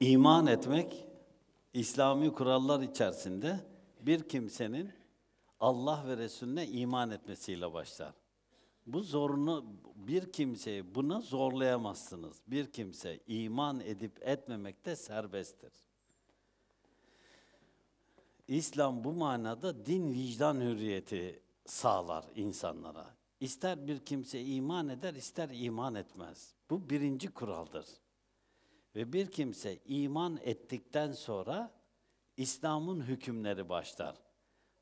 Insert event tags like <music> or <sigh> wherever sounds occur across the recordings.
İman etmek İslami kurallar içerisinde bir kimsenin Allah ve Resulüne iman etmesiyle başlar. Bu zorunu bir kimseyi buna zorlayamazsınız. Bir kimse iman edip etmemekte serbesttir. İslam bu manada din vicdan hürriyeti sağlar insanlara. İster bir kimse iman eder, ister iman etmez. Bu birinci kuraldır. Ve bir kimse iman ettikten sonra İslam'ın hükümleri başlar.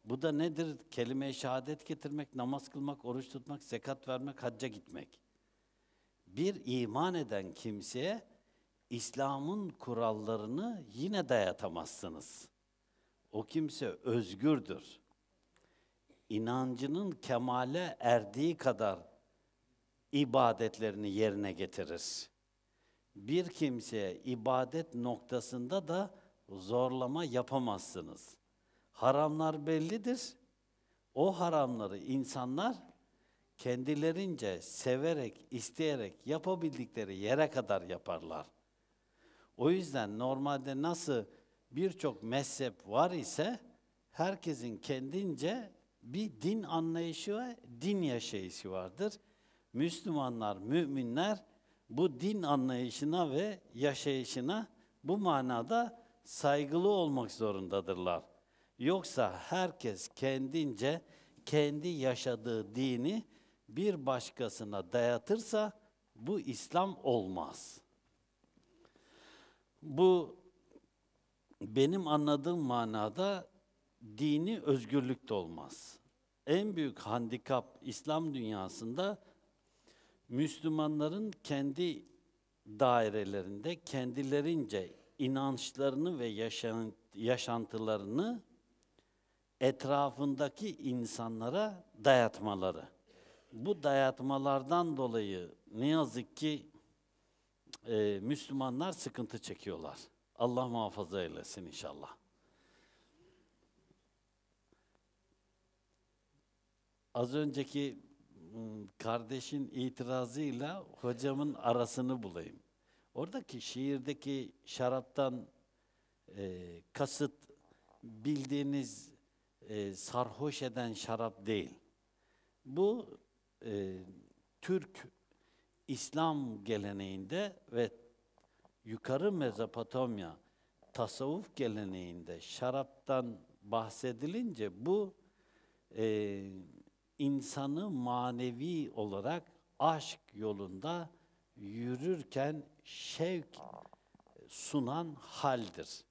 Bu da nedir? Kelime-i şehadet getirmek, namaz kılmak, oruç tutmak, zekat vermek, hacca gitmek. Bir iman eden kimseye İslam'ın kurallarını yine dayatamazsınız. O kimse özgürdür. İnancının kemale erdiği kadar ibadetlerini yerine getirir bir kimseye ibadet noktasında da zorlama yapamazsınız. Haramlar bellidir. O haramları insanlar kendilerince severek, isteyerek yapabildikleri yere kadar yaparlar. O yüzden normalde nasıl birçok mezhep var ise herkesin kendince bir din anlayışı ve din yaşayışı vardır. Müslümanlar, müminler bu din anlayışına ve yaşayışına bu manada saygılı olmak zorundadırlar. Yoksa herkes kendince kendi yaşadığı dini bir başkasına dayatırsa bu İslam olmaz. Bu benim anladığım manada dini özgürlük de olmaz. En büyük handikap İslam dünyasında Müslümanların kendi dairelerinde kendilerince inançlarını ve yaşantılarını etrafındaki insanlara dayatmaları. Bu dayatmalardan dolayı ne yazık ki e, Müslümanlar sıkıntı çekiyorlar. Allah muhafaza eylesin inşallah. Az önceki Iı, kardeşin itirazıyla hocamın arasını bulayım. Oradaki şiirdeki şaraptan e, kasıt bildiğiniz e, sarhoş eden şarap değil. Bu e, Türk İslam geleneğinde ve yukarı Mezopotamya tasavvuf geleneğinde şaraptan bahsedilince bu e, insanı manevi olarak aşk yolunda yürürken şevk sunan haldir.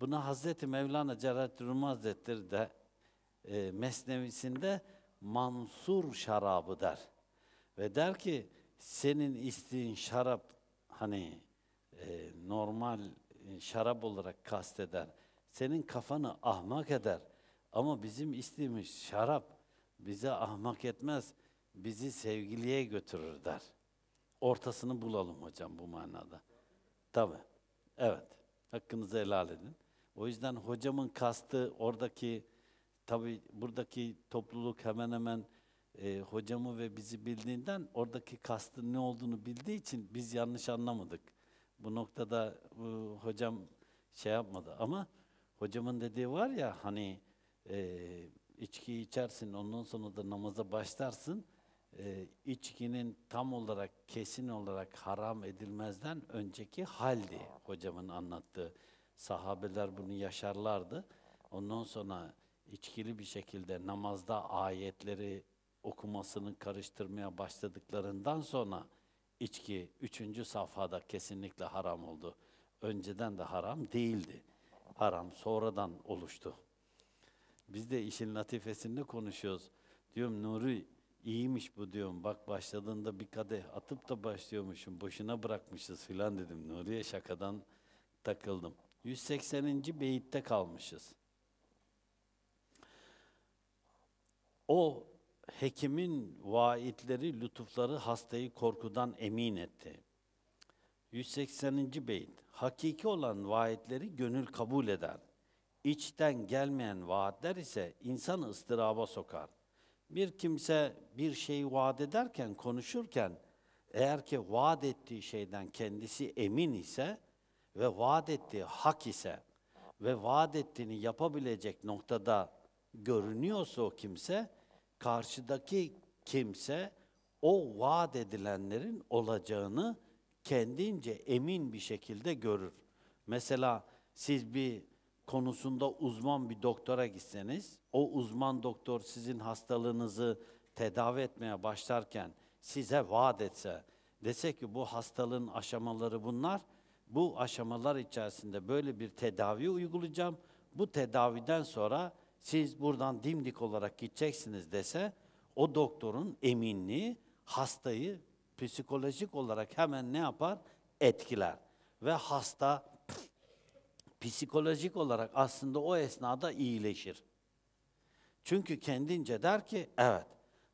Buna Hazreti Mevlana Celalettin Rumi Hazretleri de e, mesnevisinde Mansur şarabı der. Ve der ki senin içtiğin şarap hani e, normal e, şarap olarak kasteder. Senin kafanı ahmak eder. Ama bizim içtiğimiz şarap bize ahmak etmez, bizi sevgiliye götürür der. Ortasını bulalım hocam bu manada. Tabi. Evet. Hakkınızı helal edin. O yüzden hocamın kastı oradaki tabi buradaki topluluk hemen hemen e, hocamı ve bizi bildiğinden oradaki kastın ne olduğunu bildiği için biz yanlış anlamadık. Bu noktada bu, e, hocam şey yapmadı ama hocamın dediği var ya hani e, içki içersin, ondan sonra da namaza başlarsın. E, içkinin tam olarak, kesin olarak haram edilmezden önceki haldi hocamın anlattığı. Sahabeler bunu yaşarlardı. Ondan sonra içkili bir şekilde namazda ayetleri okumasını karıştırmaya başladıklarından sonra içki üçüncü safhada kesinlikle haram oldu. Önceden de haram değildi. Haram sonradan oluştu. Biz de işin latifesini konuşuyoruz. Diyorum Nuri iyiymiş bu diyorum. Bak başladığında bir kadeh atıp da başlıyormuşum. Boşuna bırakmışız filan dedim. Nuri'ye şakadan takıldım. 180. beyitte kalmışız. O hekimin vaitleri, lütufları hastayı korkudan emin etti. 180. beyit. Hakiki olan vaatleri gönül kabul eder. İçten gelmeyen vaatler ise insanı ıstıraba sokar. Bir kimse bir şeyi vaat ederken, konuşurken eğer ki vaat ettiği şeyden kendisi emin ise ve vaat ettiği hak ise ve vaat ettiğini yapabilecek noktada görünüyorsa o kimse, karşıdaki kimse o vaat edilenlerin olacağını kendince emin bir şekilde görür. Mesela siz bir konusunda uzman bir doktora gitseniz, o uzman doktor sizin hastalığınızı tedavi etmeye başlarken size vaat etse, dese ki bu hastalığın aşamaları bunlar, bu aşamalar içerisinde böyle bir tedavi uygulayacağım, bu tedaviden sonra siz buradan dimdik olarak gideceksiniz dese, o doktorun eminliği hastayı psikolojik olarak hemen ne yapar? Etkiler. Ve hasta psikolojik olarak aslında o esnada iyileşir. Çünkü kendince der ki evet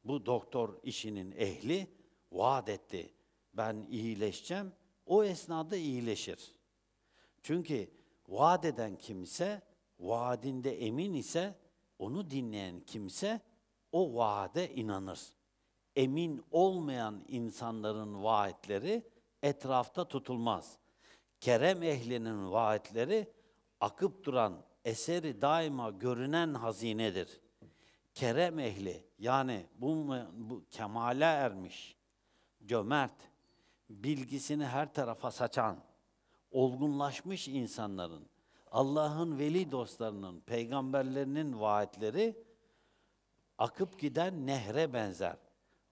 bu doktor işinin ehli vaat etti. Ben iyileşeceğim. O esnada iyileşir. Çünkü vaat eden kimse vaadinde emin ise onu dinleyen kimse o vaade inanır. Emin olmayan insanların vaatleri etrafta tutulmaz. Kerem ehlinin vaatleri akıp duran eseri daima görünen hazinedir. Kerem ehli yani bu, bu kemale ermiş, cömert, bilgisini her tarafa saçan, olgunlaşmış insanların, Allah'ın veli dostlarının, peygamberlerinin vaatleri akıp giden nehre benzer.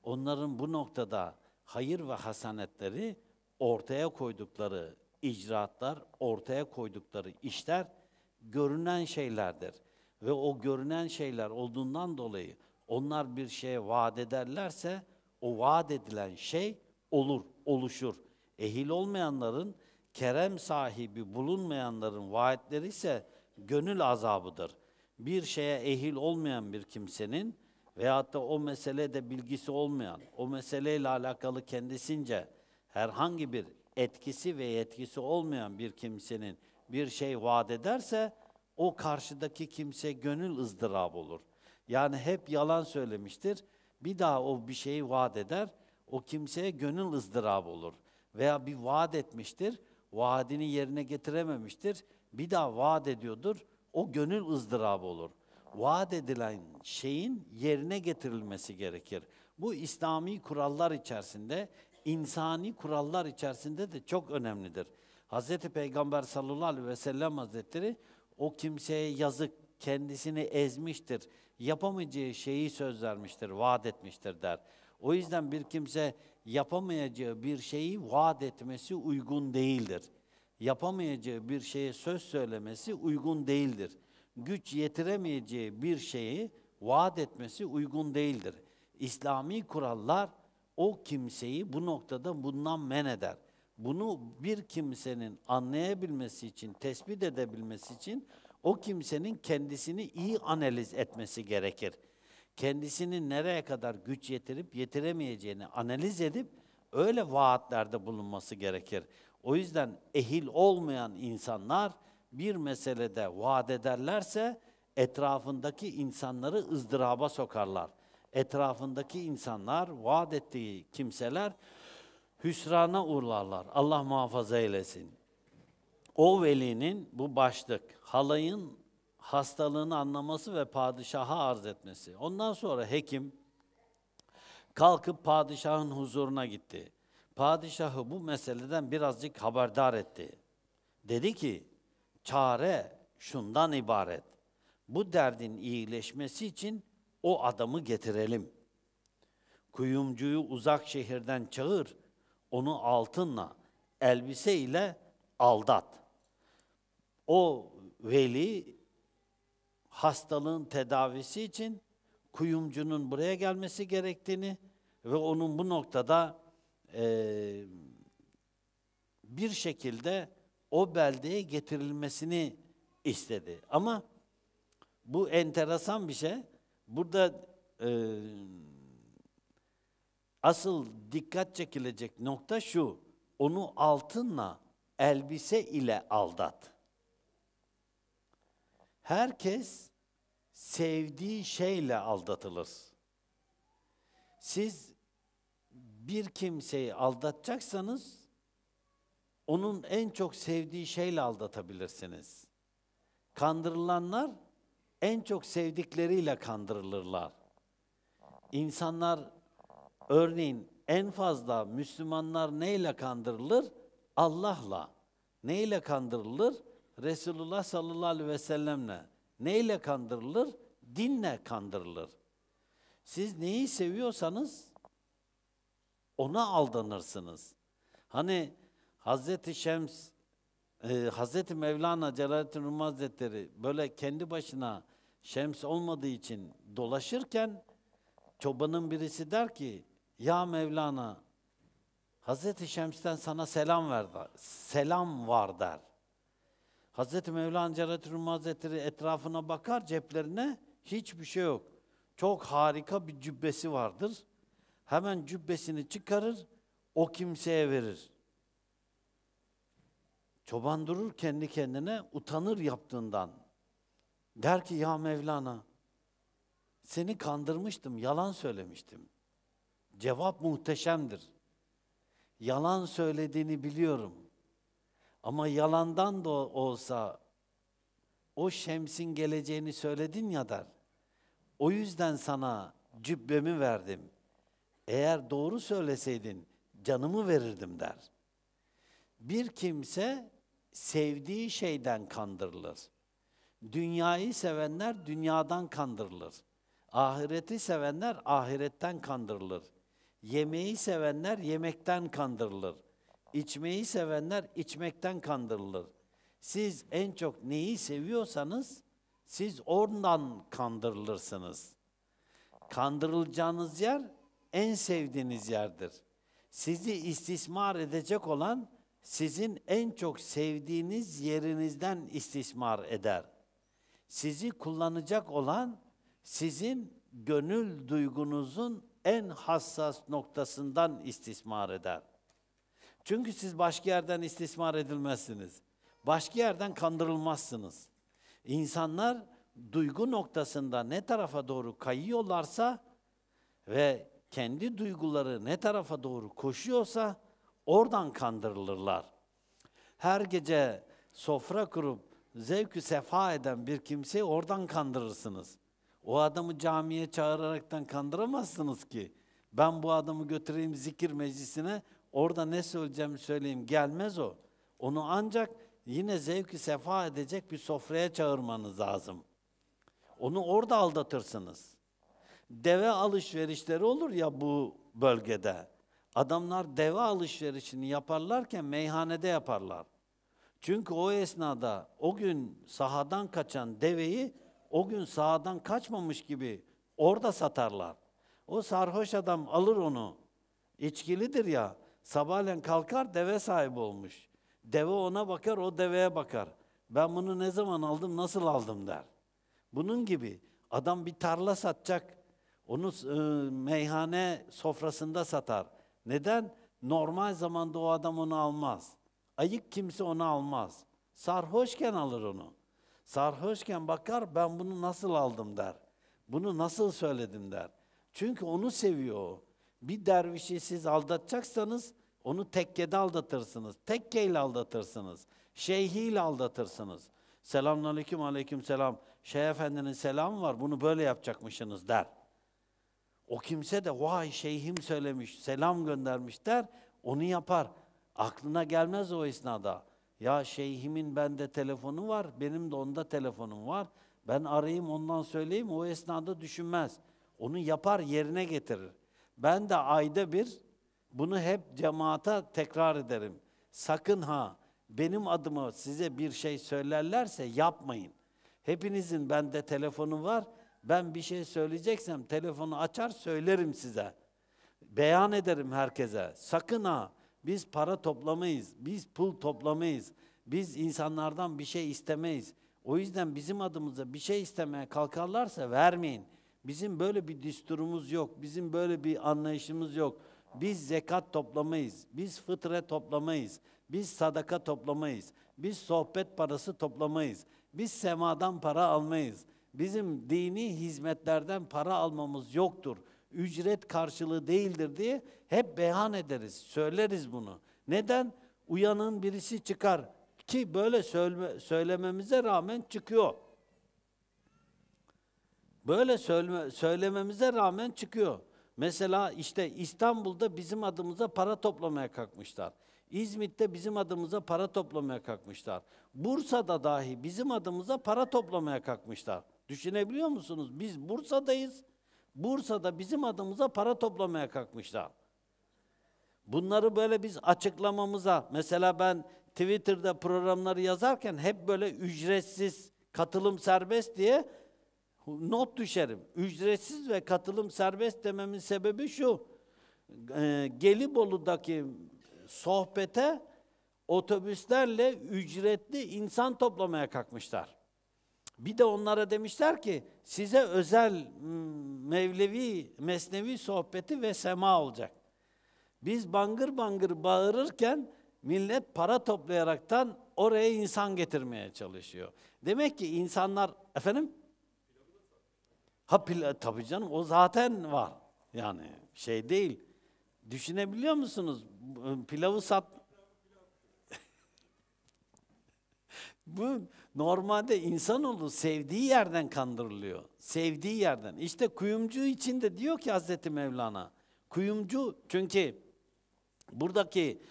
Onların bu noktada hayır ve hasanetleri ortaya koydukları icraatlar, ortaya koydukları işler görünen şeylerdir. Ve o görünen şeyler olduğundan dolayı onlar bir şeye vaat ederlerse o vaat edilen şey olur, oluşur. Ehil olmayanların, kerem sahibi bulunmayanların vaatleri ise gönül azabıdır. Bir şeye ehil olmayan bir kimsenin veyahut da o meselede bilgisi olmayan, o meseleyle alakalı kendisince herhangi bir etkisi ve yetkisi olmayan bir kimsenin bir şey vaat ederse o karşıdaki kimse gönül ızdırab olur. Yani hep yalan söylemiştir. Bir daha o bir şeyi vaat eder. O kimseye gönül ızdırab olur. Veya bir vaat etmiştir. Vaadini yerine getirememiştir. Bir daha vaat ediyordur. O gönül ızdırab olur. Vaat edilen şeyin yerine getirilmesi gerekir. Bu İslami kurallar içerisinde insani kurallar içerisinde de çok önemlidir. Hz. Peygamber sallallahu aleyhi ve sellem hazretleri o kimseye yazık, kendisini ezmiştir, yapamayacağı şeyi söz vermiştir, vaat etmiştir der. O yüzden bir kimse yapamayacağı bir şeyi vaat etmesi uygun değildir. Yapamayacağı bir şeye söz söylemesi uygun değildir. Güç yetiremeyeceği bir şeyi vaat etmesi uygun değildir. İslami kurallar o kimseyi bu noktada bundan men eder. Bunu bir kimsenin anlayabilmesi için, tespit edebilmesi için o kimsenin kendisini iyi analiz etmesi gerekir. Kendisini nereye kadar güç yetirip yetiremeyeceğini analiz edip öyle vaatlerde bulunması gerekir. O yüzden ehil olmayan insanlar bir meselede vaat ederlerse etrafındaki insanları ızdıraba sokarlar etrafındaki insanlar, vaat ettiği kimseler hüsrana uğrarlar. Allah muhafaza eylesin. O velinin bu başlık, halayın hastalığını anlaması ve padişaha arz etmesi. Ondan sonra hekim kalkıp padişahın huzuruna gitti. Padişahı bu meseleden birazcık haberdar etti. Dedi ki, çare şundan ibaret. Bu derdin iyileşmesi için o adamı getirelim. Kuyumcuyu uzak şehirden çağır, onu altınla, elbise ile aldat. O veli hastalığın tedavisi için kuyumcunun buraya gelmesi gerektiğini ve onun bu noktada e, bir şekilde o beldeye getirilmesini istedi. Ama bu enteresan bir şey burada e, asıl dikkat çekilecek nokta şu, onu altınla, elbise ile aldat. Herkes sevdiği şeyle aldatılır. Siz bir kimseyi aldatacaksanız onun en çok sevdiği şeyle aldatabilirsiniz. Kandırılanlar en çok sevdikleriyle kandırılırlar. İnsanlar örneğin en fazla Müslümanlar neyle kandırılır? Allah'la. Neyle kandırılır? Resulullah sallallahu aleyhi ve sellemle. Neyle kandırılır? Dinle kandırılır. Siz neyi seviyorsanız ona aldanırsınız. Hani Hazreti Şems, e, Hazreti Mevlana Celaleddin Rumi Hazretleri böyle kendi başına şems olmadığı için dolaşırken çobanın birisi der ki ya Mevlana Hazreti Şems'ten sana selam ver selam var der. Hazreti Mevlana Celalettin Rumi Hazretleri etrafına bakar ceplerine hiçbir şey yok. Çok harika bir cübbesi vardır. Hemen cübbesini çıkarır, o kimseye verir. Çoban durur kendi kendine utanır yaptığından. Der ki ya Mevlana seni kandırmıştım, yalan söylemiştim. Cevap muhteşemdir. Yalan söylediğini biliyorum. Ama yalandan da olsa o şemsin geleceğini söyledin ya der. O yüzden sana cübbemi verdim. Eğer doğru söyleseydin canımı verirdim der. Bir kimse sevdiği şeyden kandırılır. Dünyayı sevenler dünyadan kandırılır. Ahireti sevenler ahiretten kandırılır. Yemeği sevenler yemekten kandırılır. İçmeyi sevenler içmekten kandırılır. Siz en çok neyi seviyorsanız siz oradan kandırılırsınız. Kandırılacağınız yer en sevdiğiniz yerdir. Sizi istismar edecek olan sizin en çok sevdiğiniz yerinizden istismar eder sizi kullanacak olan sizin gönül duygunuzun en hassas noktasından istismar eder. Çünkü siz başka yerden istismar edilmezsiniz. Başka yerden kandırılmazsınız. İnsanlar duygu noktasında ne tarafa doğru kayıyorlarsa ve kendi duyguları ne tarafa doğru koşuyorsa oradan kandırılırlar. Her gece sofra kurup zevkü sefa eden bir kimseyi oradan kandırırsınız. O adamı camiye çağıraraktan kandıramazsınız ki. Ben bu adamı götüreyim zikir meclisine, orada ne söyleyeceğimi söyleyeyim gelmez o. Onu ancak yine zevki sefa edecek bir sofraya çağırmanız lazım. Onu orada aldatırsınız. Deve alışverişleri olur ya bu bölgede. Adamlar deve alışverişini yaparlarken meyhanede yaparlar. Çünkü o esnada o gün sahadan kaçan deveyi o gün sahadan kaçmamış gibi orada satarlar. O sarhoş adam alır onu. İçkilidir ya. Sabahleyin kalkar deve sahibi olmuş. Deve ona bakar, o deveye bakar. Ben bunu ne zaman aldım, nasıl aldım der. Bunun gibi adam bir tarla satacak. Onu e, meyhane sofrasında satar. Neden? Normal zamanda o adam onu almaz. Ayık kimse onu almaz. Sarhoşken alır onu. Sarhoşken bakar ben bunu nasıl aldım der. Bunu nasıl söyledim der. Çünkü onu seviyor o. Bir dervişi siz aldatacaksanız onu tekkede aldatırsınız. Tekkeyle aldatırsınız. Şeyhiyle aldatırsınız. Selamun aleyküm aleyküm selam. Şeyh efendinin selamı var bunu böyle yapacakmışsınız der. O kimse de vay şeyhim söylemiş, selam göndermiş der. Onu yapar. Aklına gelmez o esnada. Ya şeyhimin bende telefonu var, benim de onda telefonum var. Ben arayayım ondan söyleyeyim, o esnada düşünmez. Onu yapar yerine getirir. Ben de ayda bir bunu hep cemaata tekrar ederim. Sakın ha benim adıma size bir şey söylerlerse yapmayın. Hepinizin bende telefonu var. Ben bir şey söyleyeceksem telefonu açar söylerim size. Beyan ederim herkese. Sakın ha biz para toplamayız, biz pul toplamayız, biz insanlardan bir şey istemeyiz. O yüzden bizim adımıza bir şey istemeye kalkarlarsa vermeyin. Bizim böyle bir düsturumuz yok, bizim böyle bir anlayışımız yok. Biz zekat toplamayız, biz fıtre toplamayız, biz sadaka toplamayız, biz sohbet parası toplamayız, biz semadan para almayız. Bizim dini hizmetlerden para almamız yoktur ücret karşılığı değildir diye hep beyan ederiz, söyleriz bunu. Neden? Uyanın birisi çıkar ki böyle söyleme, söylememize rağmen çıkıyor. Böyle söyleme, söylememize rağmen çıkıyor. Mesela işte İstanbul'da bizim adımıza para toplamaya kalkmışlar. İzmit'te bizim adımıza para toplamaya kalkmışlar. Bursa'da dahi bizim adımıza para toplamaya kalkmışlar. Düşünebiliyor musunuz? Biz Bursa'dayız. Bursa'da bizim adımıza para toplamaya kalkmışlar. Bunları böyle biz açıklamamıza, mesela ben Twitter'da programları yazarken hep böyle ücretsiz, katılım serbest diye not düşerim. Ücretsiz ve katılım serbest dememin sebebi şu. E, Gelibolu'daki sohbete otobüslerle ücretli insan toplamaya kalkmışlar. Bir de onlara demişler ki size özel Mevlevi, Mesnevi sohbeti ve sema olacak. Biz bangır bangır bağırırken millet para toplayaraktan oraya insan getirmeye çalışıyor. Demek ki insanlar efendim ha e, tabi canım o zaten var. Yani şey değil. Düşünebiliyor musunuz? E, pilavı sat <laughs> Bu Normalde insanoğlu sevdiği yerden kandırılıyor. Sevdiği yerden. İşte kuyumcu için de diyor ki Hazreti Mevlana. Kuyumcu çünkü buradaki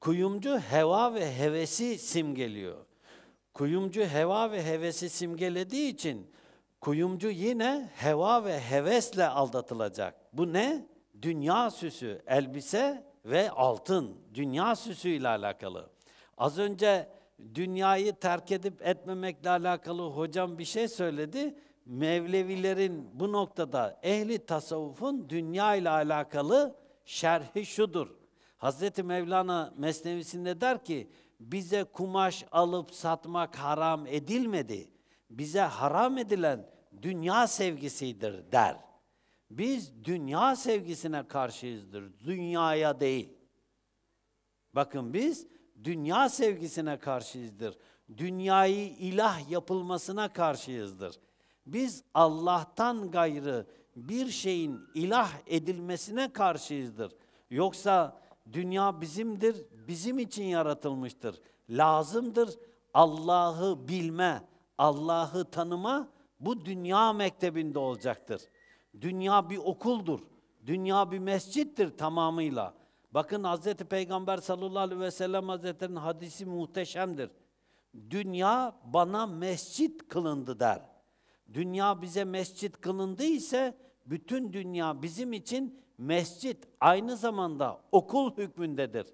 kuyumcu heva ve hevesi simgeliyor. Kuyumcu heva ve hevesi simgelediği için kuyumcu yine heva ve hevesle aldatılacak. Bu ne? Dünya süsü, elbise ve altın. Dünya süsüyle alakalı. Az önce dünyayı terk edip etmemekle alakalı hocam bir şey söyledi. Mevlevilerin bu noktada ehli tasavvufun dünya ile alakalı şerhi şudur. Hazreti Mevlana Mesnevisinde der ki bize kumaş alıp satmak haram edilmedi. Bize haram edilen dünya sevgisidir der. Biz dünya sevgisine karşıyızdır. Dünyaya değil. Bakın biz Dünya sevgisine karşıyızdır. Dünyayı ilah yapılmasına karşıyızdır. Biz Allah'tan gayrı bir şeyin ilah edilmesine karşıyızdır. Yoksa dünya bizimdir, bizim için yaratılmıştır. Lazımdır Allah'ı bilme, Allah'ı tanıma bu dünya mektebinde olacaktır. Dünya bir okuldur, dünya bir mescittir tamamıyla. Bakın Hz. Peygamber sallallahu aleyhi ve sellem Hazretleri'nin hadisi muhteşemdir. Dünya bana mescit kılındı der. Dünya bize mescit kılındı ise bütün dünya bizim için mescit aynı zamanda okul hükmündedir.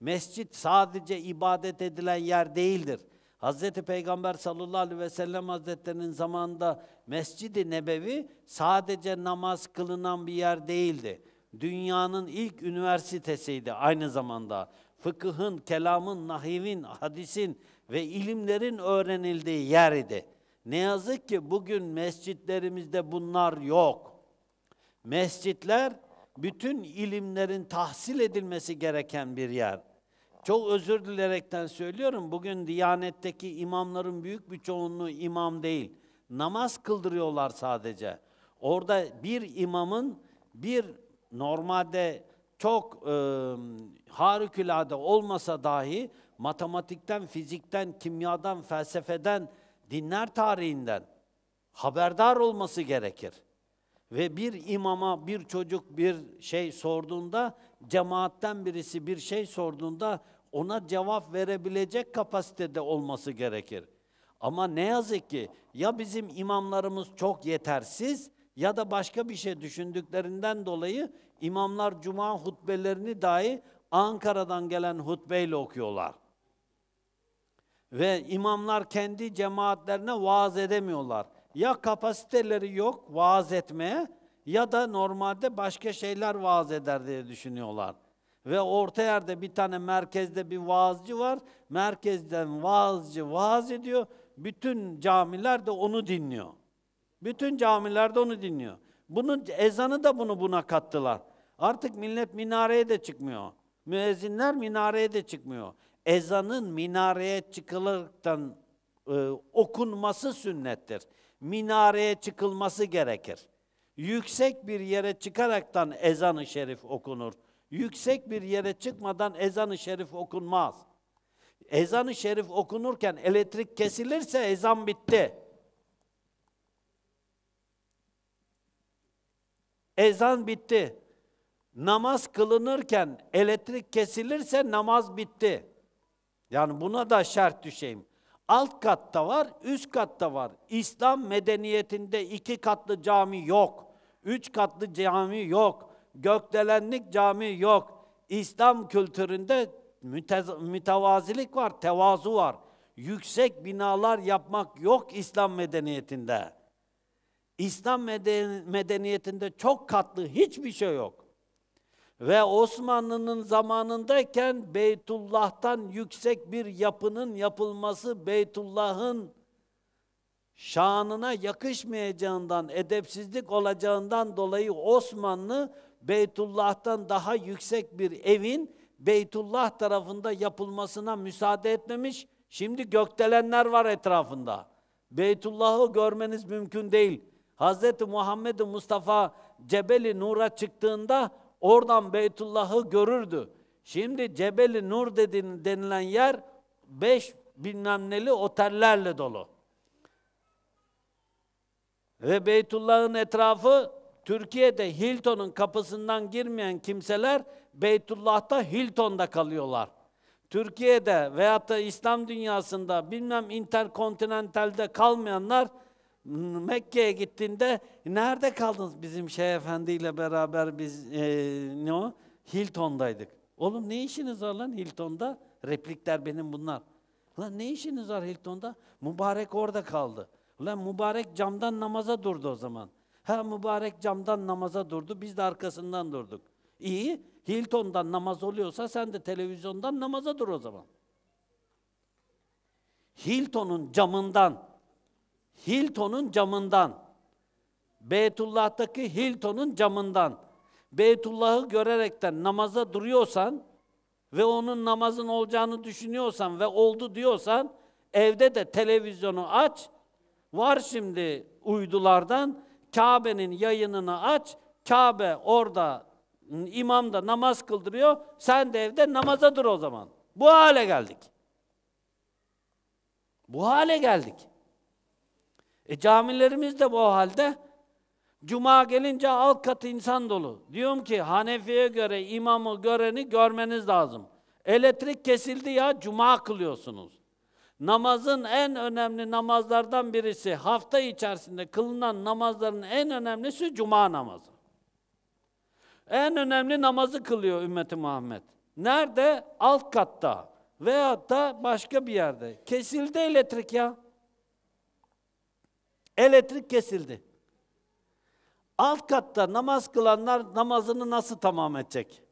Mescit sadece ibadet edilen yer değildir. Hz. Peygamber sallallahu aleyhi ve sellem Hazretlerinin zamanında Mescid-i Nebevi sadece namaz kılınan bir yer değildi dünyanın ilk üniversitesiydi aynı zamanda. Fıkıhın, kelamın, nahivin, hadisin ve ilimlerin öğrenildiği yer idi. Ne yazık ki bugün mescitlerimizde bunlar yok. Mescitler bütün ilimlerin tahsil edilmesi gereken bir yer. Çok özür dilerekten söylüyorum. Bugün Diyanet'teki imamların büyük bir çoğunluğu imam değil. Namaz kıldırıyorlar sadece. Orada bir imamın bir normalde çok e, harikulade olmasa dahi matematikten, fizikten, kimyadan, felsefeden, dinler tarihinden haberdar olması gerekir. Ve bir imama bir çocuk bir şey sorduğunda, cemaatten birisi bir şey sorduğunda ona cevap verebilecek kapasitede olması gerekir. Ama ne yazık ki ya bizim imamlarımız çok yetersiz ya da başka bir şey düşündüklerinden dolayı imamlar cuma hutbelerini dahi Ankara'dan gelen hutbeyle okuyorlar. Ve imamlar kendi cemaatlerine vaaz edemiyorlar. Ya kapasiteleri yok vaaz etmeye ya da normalde başka şeyler vaaz eder diye düşünüyorlar. Ve orta yerde bir tane merkezde bir vaazcı var. Merkezden vaazcı vaaz ediyor. Bütün camiler de onu dinliyor. Bütün camilerde onu dinliyor. Bunun ezanı da bunu buna kattılar. Artık millet minareye de çıkmıyor. Müezzinler minareye de çıkmıyor. Ezanın minareye çıkılırken e, okunması sünnettir. Minareye çıkılması gerekir. Yüksek bir yere çıkaraktan ezan-ı şerif okunur. Yüksek bir yere çıkmadan ezan-ı şerif okunmaz. Ezan-ı şerif okunurken elektrik kesilirse ezan bitti. Ezan bitti. Namaz kılınırken elektrik kesilirse namaz bitti. Yani buna da şart düşeyim. Alt katta var, üst katta var. İslam medeniyetinde iki katlı cami yok. Üç katlı cami yok. Gökdelenlik cami yok. İslam kültüründe mütevazilik var, tevazu var. Yüksek binalar yapmak yok İslam medeniyetinde. İslam medeniyetinde çok katlı hiçbir şey yok. Ve Osmanlı'nın zamanındayken Beytullah'tan yüksek bir yapının yapılması Beytullah'ın şanına yakışmayacağından, edepsizlik olacağından dolayı Osmanlı Beytullah'tan daha yüksek bir evin Beytullah tarafında yapılmasına müsaade etmemiş. Şimdi gökdelenler var etrafında. Beytullah'ı görmeniz mümkün değil. Hz. Muhammed Mustafa Cebeli Nur'a çıktığında oradan Beytullah'ı görürdü. Şimdi Cebeli Nur dediğin, denilen yer beş bilmem neli otellerle dolu. Ve Beytullah'ın etrafı Türkiye'de Hilton'un kapısından girmeyen kimseler Beytullah'ta Hilton'da kalıyorlar. Türkiye'de veyahut da İslam dünyasında bilmem interkontinentalde kalmayanlar Mekke'ye gittiğinde nerede kaldınız bizim Şeyh Efendi ile beraber biz e, ne o? Hilton'daydık. Oğlum ne işiniz var lan Hilton'da? Replikler benim bunlar. Lan ne işiniz var Hilton'da? Mübarek orada kaldı. Lan mübarek camdan namaza durdu o zaman. Ha mübarek camdan namaza durdu, biz de arkasından durduk. İyi, Hilton'dan namaz oluyorsa sen de televizyondan namaza dur o zaman. Hilton'un camından Hilton'un camından, Beytullah'taki Hilton'un camından Beytullah'ı görerekten namaza duruyorsan ve onun namazın olacağını düşünüyorsan ve oldu diyorsan evde de televizyonu aç. Var şimdi uydulardan Kabe'nin yayınını aç. Kabe orada imam da namaz kıldırıyor. Sen de evde namaza dur o zaman. Bu hale geldik. Bu hale geldik. E camilerimiz de bu halde. Cuma gelince alt katı insan dolu. Diyorum ki Hanefi'ye göre imamı göreni görmeniz lazım. Elektrik kesildi ya cuma kılıyorsunuz. Namazın en önemli namazlardan birisi hafta içerisinde kılınan namazların en önemlisi cuma namazı. En önemli namazı kılıyor ümmeti Muhammed. Nerede? Alt katta veyahut da başka bir yerde. Kesildi elektrik ya. Elektrik kesildi. Alt katta namaz kılanlar namazını nasıl tamam edecek?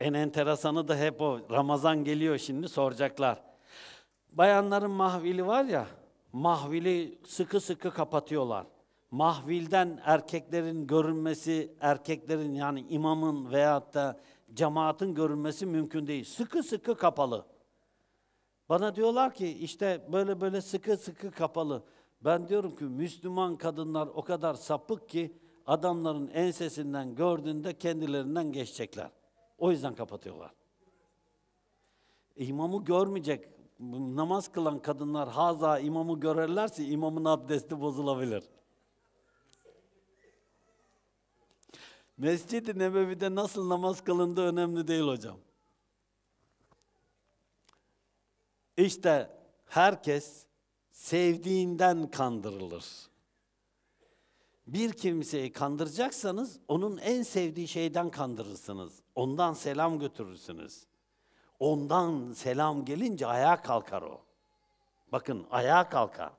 En enteresanı da hep o. Ramazan geliyor şimdi soracaklar. Bayanların mahvili var ya, mahvili sıkı sıkı kapatıyorlar. Mahvilden erkeklerin görünmesi, erkeklerin yani imamın veyahut da cemaatin görünmesi mümkün değil. Sıkı sıkı kapalı. Bana diyorlar ki işte böyle böyle sıkı sıkı kapalı. Ben diyorum ki Müslüman kadınlar o kadar sapık ki adamların ensesinden gördüğünde kendilerinden geçecekler. O yüzden kapatıyorlar. E, imamı görmeyecek, namaz kılan kadınlar haza imamı görürlerse imamın abdesti bozulabilir. Mescid-i Nebevi'de nasıl namaz kılındığı önemli değil hocam. İşte herkes sevdiğinden kandırılır. Bir kimseyi kandıracaksanız onun en sevdiği şeyden kandırırsınız. Ondan selam götürürsünüz. Ondan selam gelince ayağa kalkar o. Bakın ayağa kalkar.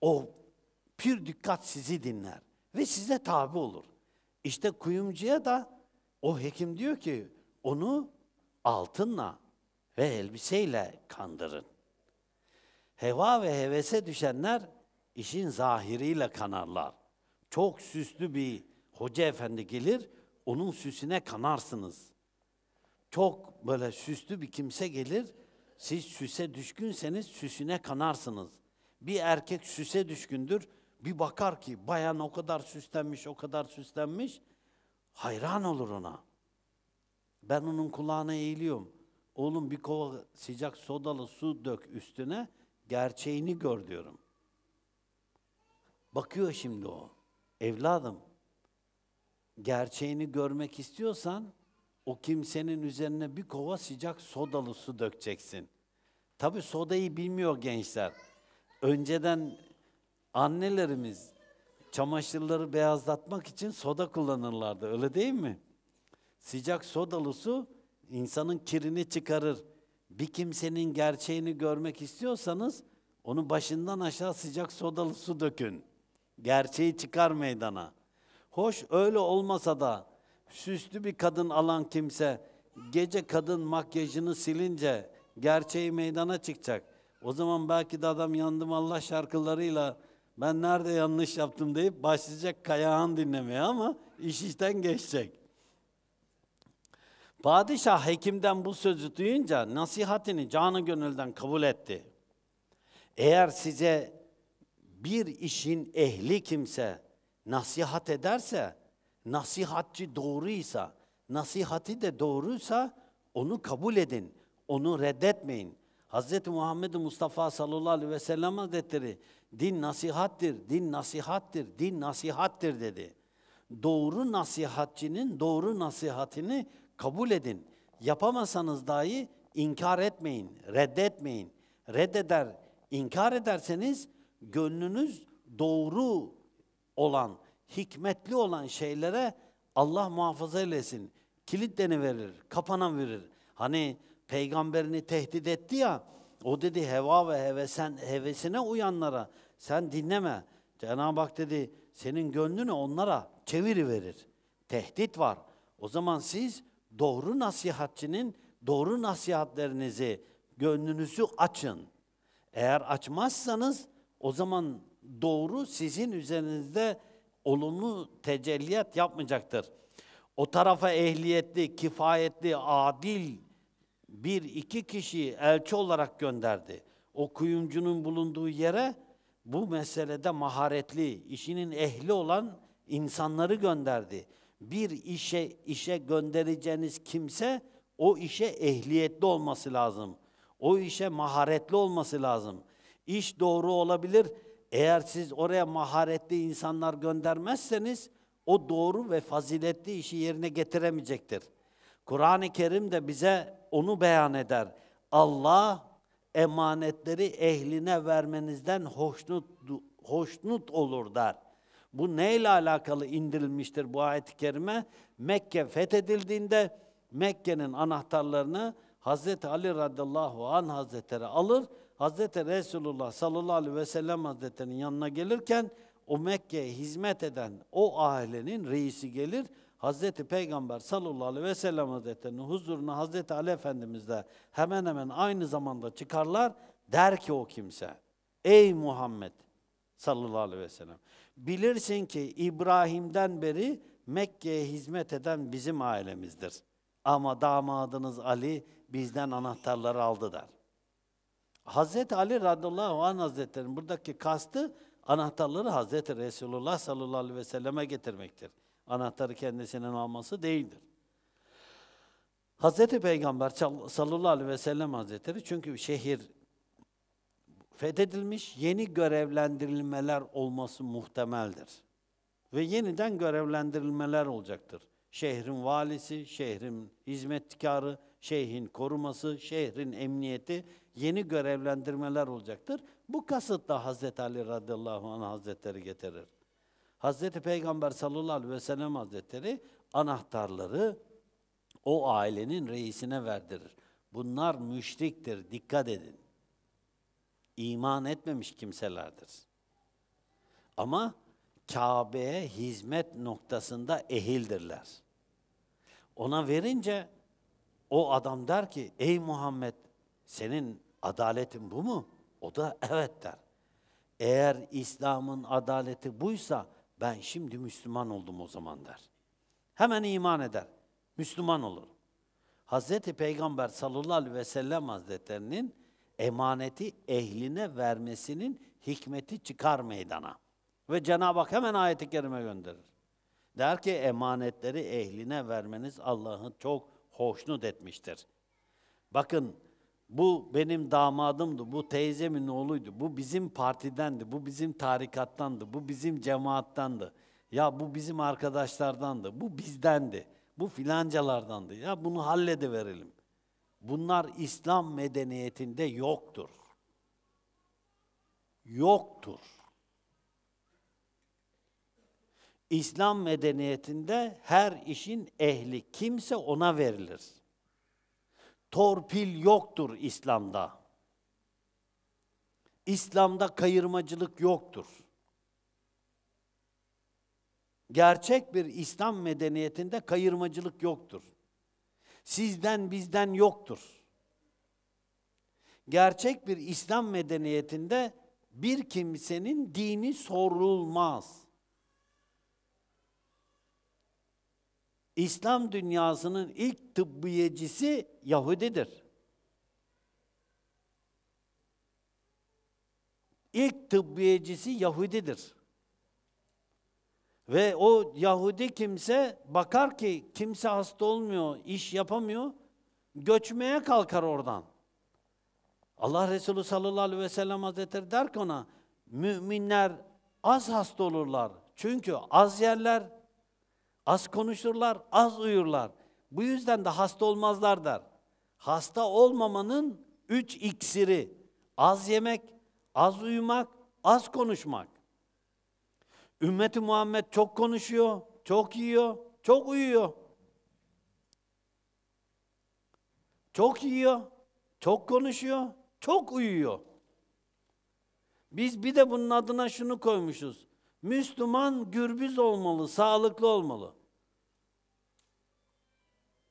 O pür dikkat sizi dinler ve size tabi olur. İşte kuyumcuya da o hekim diyor ki onu altınla ve elbiseyle kandırın. Heva ve hevese düşenler işin zahiriyle kanarlar. Çok süslü bir hoca efendi gelir, onun süsüne kanarsınız. Çok böyle süslü bir kimse gelir, siz süse düşkünseniz süsüne kanarsınız. Bir erkek süse düşkündür, bir bakar ki bayan o kadar süslenmiş, o kadar süslenmiş, hayran olur ona. Ben onun kulağına eğiliyorum. Oğlum bir kova sıcak sodalı su dök üstüne, gerçeğini gör diyorum. Bakıyor şimdi o. Evladım, gerçeğini görmek istiyorsan o kimsenin üzerine bir kova sıcak sodalı su dökeceksin. Tabi sodayı bilmiyor gençler. Önceden annelerimiz çamaşırları beyazlatmak için soda kullanırlardı. Öyle değil mi? Sıcak sodalı su insanın kirini çıkarır. Bir kimsenin gerçeğini görmek istiyorsanız onu başından aşağı sıcak sodalı su dökün. Gerçeği çıkar meydana. Hoş öyle olmasa da süslü bir kadın alan kimse gece kadın makyajını silince gerçeği meydana çıkacak. O zaman belki de adam yandım Allah şarkılarıyla ben nerede yanlış yaptım deyip başlayacak Kayahan dinlemeye ama iş işten geçecek. Padişah hekimden bu sözü duyunca nasihatini canı gönülden kabul etti. Eğer size bir işin ehli kimse nasihat ederse, nasihatçi doğruysa, nasihati de doğruysa onu kabul edin, onu reddetmeyin. Hz. Muhammed Mustafa sallallahu aleyhi ve sellem Hazretleri din nasihattir, din nasihattir, din nasihattir dedi. Doğru nasihatçinin doğru nasihatini kabul edin. Yapamasanız dahi inkar etmeyin, reddetmeyin. Reddeder, inkar ederseniz gönlünüz doğru olan, hikmetli olan şeylere Allah muhafaza eylesin. Kilitleni verir, kapanan verir. Hani peygamberini tehdit etti ya, o dedi heva ve hevesen, hevesine uyanlara sen dinleme. Cenab-ı Hak dedi senin gönlünü onlara çeviri verir. Tehdit var. O zaman siz doğru nasihatçinin doğru nasihatlerinizi, gönlünüzü açın. Eğer açmazsanız o zaman doğru sizin üzerinizde olumlu tecelliyat yapmayacaktır. O tarafa ehliyetli, kifayetli, adil bir iki kişiyi elçi olarak gönderdi. O kuyumcunun bulunduğu yere bu meselede maharetli, işinin ehli olan insanları gönderdi bir işe işe göndereceğiniz kimse o işe ehliyetli olması lazım. O işe maharetli olması lazım. İş doğru olabilir. Eğer siz oraya maharetli insanlar göndermezseniz o doğru ve faziletli işi yerine getiremeyecektir. Kur'an-ı Kerim de bize onu beyan eder. Allah emanetleri ehline vermenizden hoşnut, hoşnut olur der. Bu neyle alakalı indirilmiştir bu ayet-i kerime? Mekke fethedildiğinde Mekke'nin anahtarlarını Hazreti Ali radıyallahu an hazretleri alır. Hazreti Resulullah sallallahu aleyhi ve sellem hazretlerinin yanına gelirken o Mekke'ye hizmet eden o ailenin reisi gelir. Hazreti Peygamber sallallahu aleyhi ve sellem hazretlerinin huzuruna Hazreti Ali Efendimiz de hemen hemen aynı zamanda çıkarlar. Der ki o kimse, ey Muhammed sallallahu aleyhi ve sellem Bilirsin ki İbrahim'den beri Mekke'ye hizmet eden bizim ailemizdir. Ama damadınız Ali bizden anahtarları aldı der. Hazreti Ali radıyallahu anh hazretlerinin buradaki kastı anahtarları Hazreti Resulullah sallallahu aleyhi ve selleme getirmektir. Anahtarı kendisinin alması değildir. Hazreti Peygamber sallallahu aleyhi ve sellem hazretleri çünkü şehir fethedilmiş yeni görevlendirilmeler olması muhtemeldir. Ve yeniden görevlendirilmeler olacaktır. Şehrin valisi, şehrin hizmetkarı, şeyhin koruması, şehrin emniyeti yeni görevlendirmeler olacaktır. Bu kasıtla Hazreti Ali radıyallahu anh hazretleri getirir. Hazreti Peygamber sallallahu aleyhi ve sellem hazretleri anahtarları o ailenin reisine verdirir. Bunlar müşriktir, dikkat edin iman etmemiş kimselerdir. Ama Kabe'ye hizmet noktasında ehildirler. Ona verince o adam der ki ey Muhammed senin adaletin bu mu? O da evet der. Eğer İslam'ın adaleti buysa ben şimdi Müslüman oldum o zaman der. Hemen iman eder. Müslüman olur. Hazreti Peygamber sallallahu aleyhi ve sellem hazretlerinin emaneti ehline vermesinin hikmeti çıkar meydana. Ve Cenab-ı Hak hemen ayeti kerime gönderir. Der ki emanetleri ehline vermeniz Allah'ı çok hoşnut etmiştir. Bakın bu benim damadımdı, bu teyzemin oğluydu, bu bizim partidendi, bu bizim tarikattandı, bu bizim cemaattandı. Ya bu bizim arkadaşlardandı, bu bizdendi, bu filancalardandı. Ya bunu hallediverelim. Bunlar İslam medeniyetinde yoktur. Yoktur. İslam medeniyetinde her işin ehli kimse ona verilir. Torpil yoktur İslam'da. İslam'da kayırmacılık yoktur. Gerçek bir İslam medeniyetinde kayırmacılık yoktur sizden bizden yoktur. Gerçek bir İslam medeniyetinde bir kimsenin dini sorulmaz. İslam dünyasının ilk tıbbiyecisi Yahudidir. İlk tıbbiyecisi Yahudidir. Ve o Yahudi kimse bakar ki kimse hasta olmuyor, iş yapamıyor, göçmeye kalkar oradan. Allah Resulü sallallahu aleyhi ve sellem hazretleri der ki ona, müminler az hasta olurlar. Çünkü az yerler, az konuşurlar, az uyurlar. Bu yüzden de hasta olmazlar der. Hasta olmamanın üç iksiri, az yemek, az uyumak, az konuşmak. Ümmeti Muhammed çok konuşuyor, çok yiyor, çok uyuyor. Çok yiyor, çok konuşuyor, çok uyuyor. Biz bir de bunun adına şunu koymuşuz. Müslüman gürbüz olmalı, sağlıklı olmalı.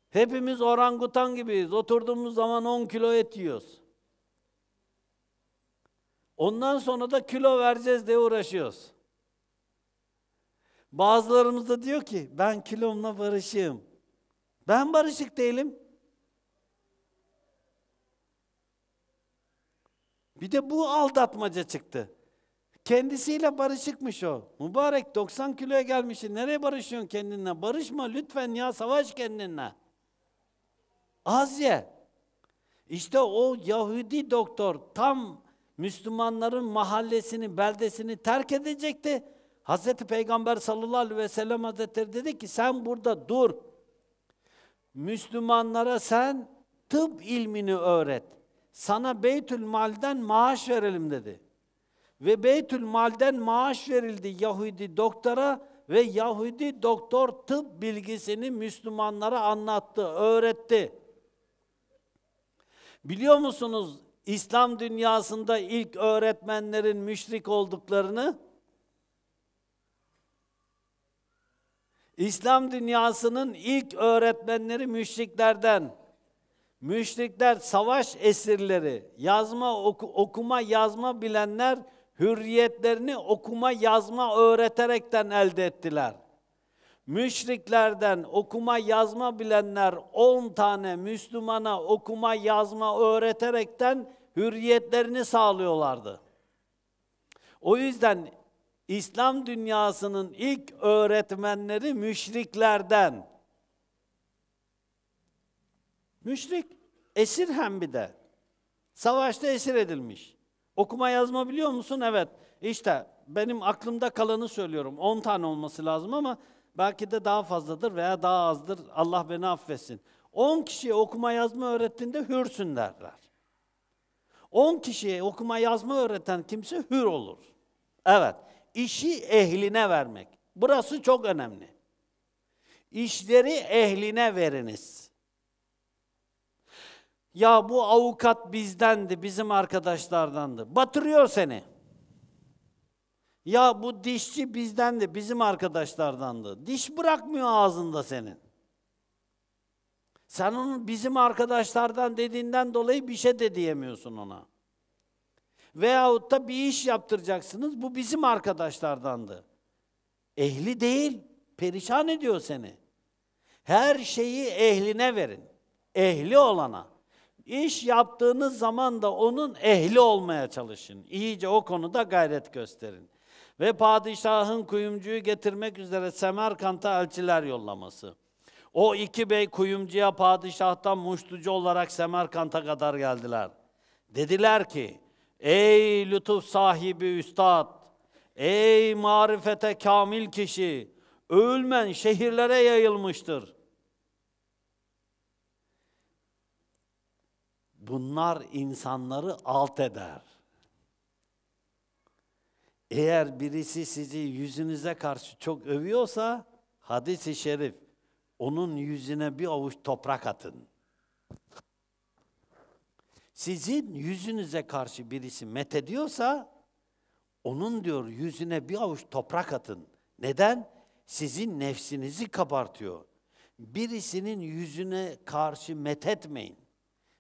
Hepimiz orangutan gibiyiz. Oturduğumuz zaman 10 kilo et yiyoruz. Ondan sonra da kilo vereceğiz diye uğraşıyoruz. Bazılarımız da diyor ki ben kilomla barışığım. Ben barışık değilim. Bir de bu aldatmaca çıktı. Kendisiyle barışıkmış o. Mübarek 90 kiloya gelmişsin. Nereye barışıyorsun kendinle? Barışma lütfen ya savaş kendinle. Az ye. İşte o Yahudi doktor tam Müslümanların mahallesini, beldesini terk edecekti. Hazreti Peygamber sallallahu aleyhi ve sellem Hazretleri dedi ki sen burada dur. Müslümanlara sen tıp ilmini öğret. Sana Beytül Mal'den maaş verelim dedi. Ve Beytül Mal'den maaş verildi Yahudi doktora ve Yahudi doktor tıp bilgisini Müslümanlara anlattı, öğretti. Biliyor musunuz İslam dünyasında ilk öğretmenlerin müşrik olduklarını? İslam dünyasının ilk öğretmenleri müşriklerden. Müşrikler savaş esirleri, yazma oku, okuma yazma bilenler hürriyetlerini okuma yazma öğreterekten elde ettiler. Müşriklerden okuma yazma bilenler 10 tane Müslümana okuma yazma öğreterekten hürriyetlerini sağlıyorlardı. O yüzden İslam dünyasının ilk öğretmenleri müşriklerden. Müşrik. Esir hem bir de. Savaşta esir edilmiş. Okuma yazma biliyor musun? Evet. İşte benim aklımda kalanı söylüyorum. 10 tane olması lazım ama belki de daha fazladır veya daha azdır. Allah beni affetsin. 10 kişiye okuma yazma öğrettiğinde hürsün derler. 10 kişiye okuma yazma öğreten kimse hür olur. Evet işi ehline vermek. Burası çok önemli. İşleri ehline veriniz. Ya bu avukat bizdendi, bizim arkadaşlardandı. Batırıyor seni. Ya bu dişçi bizdendi, bizim arkadaşlardandı. Diş bırakmıyor ağzında senin. Sen onun bizim arkadaşlardan dediğinden dolayı bir şey de diyemiyorsun ona veyahut da bir iş yaptıracaksınız. Bu bizim arkadaşlardandı. Ehli değil, perişan ediyor seni. Her şeyi ehline verin. Ehli olana. İş yaptığınız zaman da onun ehli olmaya çalışın. İyice o konuda gayret gösterin. Ve padişahın kuyumcuyu getirmek üzere Semerkant'a elçiler yollaması. O iki bey kuyumcuya padişahtan muştucu olarak Semerkant'a kadar geldiler. Dediler ki, Ey lütuf sahibi üstad, ey marifete kamil kişi, ölmen şehirlere yayılmıştır. Bunlar insanları alt eder. Eğer birisi sizi yüzünüze karşı çok övüyorsa, hadis-i şerif, onun yüzüne bir avuç toprak atın sizin yüzünüze karşı birisi met ediyorsa onun diyor yüzüne bir avuç toprak atın. Neden? Sizin nefsinizi kabartıyor. Birisinin yüzüne karşı met etmeyin.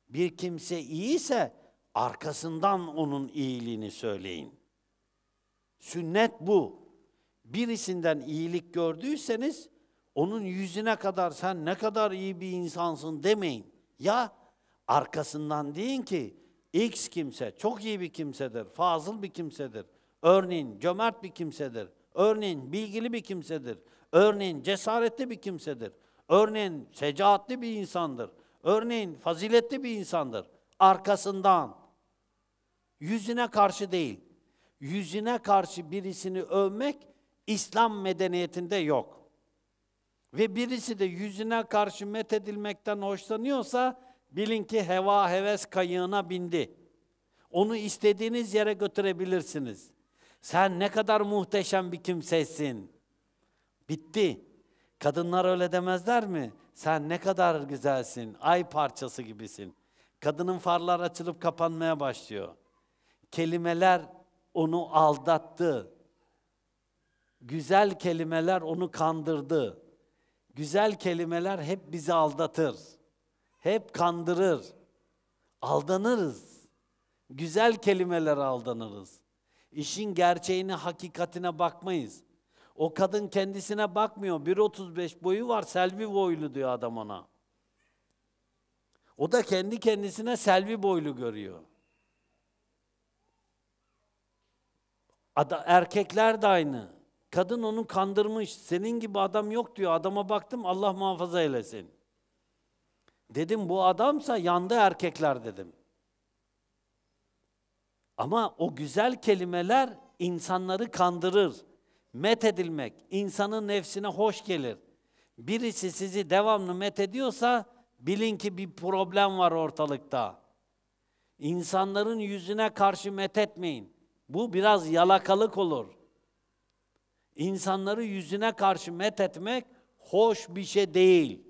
Bir kimse iyiyse arkasından onun iyiliğini söyleyin. Sünnet bu. Birisinden iyilik gördüyseniz onun yüzüne kadar sen ne kadar iyi bir insansın demeyin. Ya Arkasından deyin ki X kimse çok iyi bir kimsedir, fazıl bir kimsedir. Örneğin cömert bir kimsedir. Örneğin bilgili bir kimsedir. Örneğin cesaretli bir kimsedir. Örneğin secaatli bir insandır. Örneğin faziletli bir insandır. Arkasından yüzüne karşı değil. Yüzüne karşı birisini övmek İslam medeniyetinde yok. Ve birisi de yüzüne karşı methedilmekten hoşlanıyorsa Bilin ki heva heves kayığına bindi. Onu istediğiniz yere götürebilirsiniz. Sen ne kadar muhteşem bir kimsesin. Bitti. Kadınlar öyle demezler mi? Sen ne kadar güzelsin. Ay parçası gibisin. Kadının farlar açılıp kapanmaya başlıyor. Kelimeler onu aldattı. Güzel kelimeler onu kandırdı. Güzel kelimeler hep bizi aldatır hep kandırır. Aldanırız. Güzel kelimelere aldanırız. İşin gerçeğini hakikatine bakmayız. O kadın kendisine bakmıyor. 1.35 boyu var, selvi boylu diyor adam ona. O da kendi kendisine selvi boylu görüyor. erkekler de aynı. Kadın onu kandırmış. Senin gibi adam yok diyor. Adama baktım Allah muhafaza eylesin. Dedim bu adamsa yandı erkekler dedim. Ama o güzel kelimeler insanları kandırır. Met edilmek insanın nefsine hoş gelir. Birisi sizi devamlı met ediyorsa bilin ki bir problem var ortalıkta. İnsanların yüzüne karşı met etmeyin. Bu biraz yalakalık olur. İnsanları yüzüne karşı met etmek hoş bir şey değil.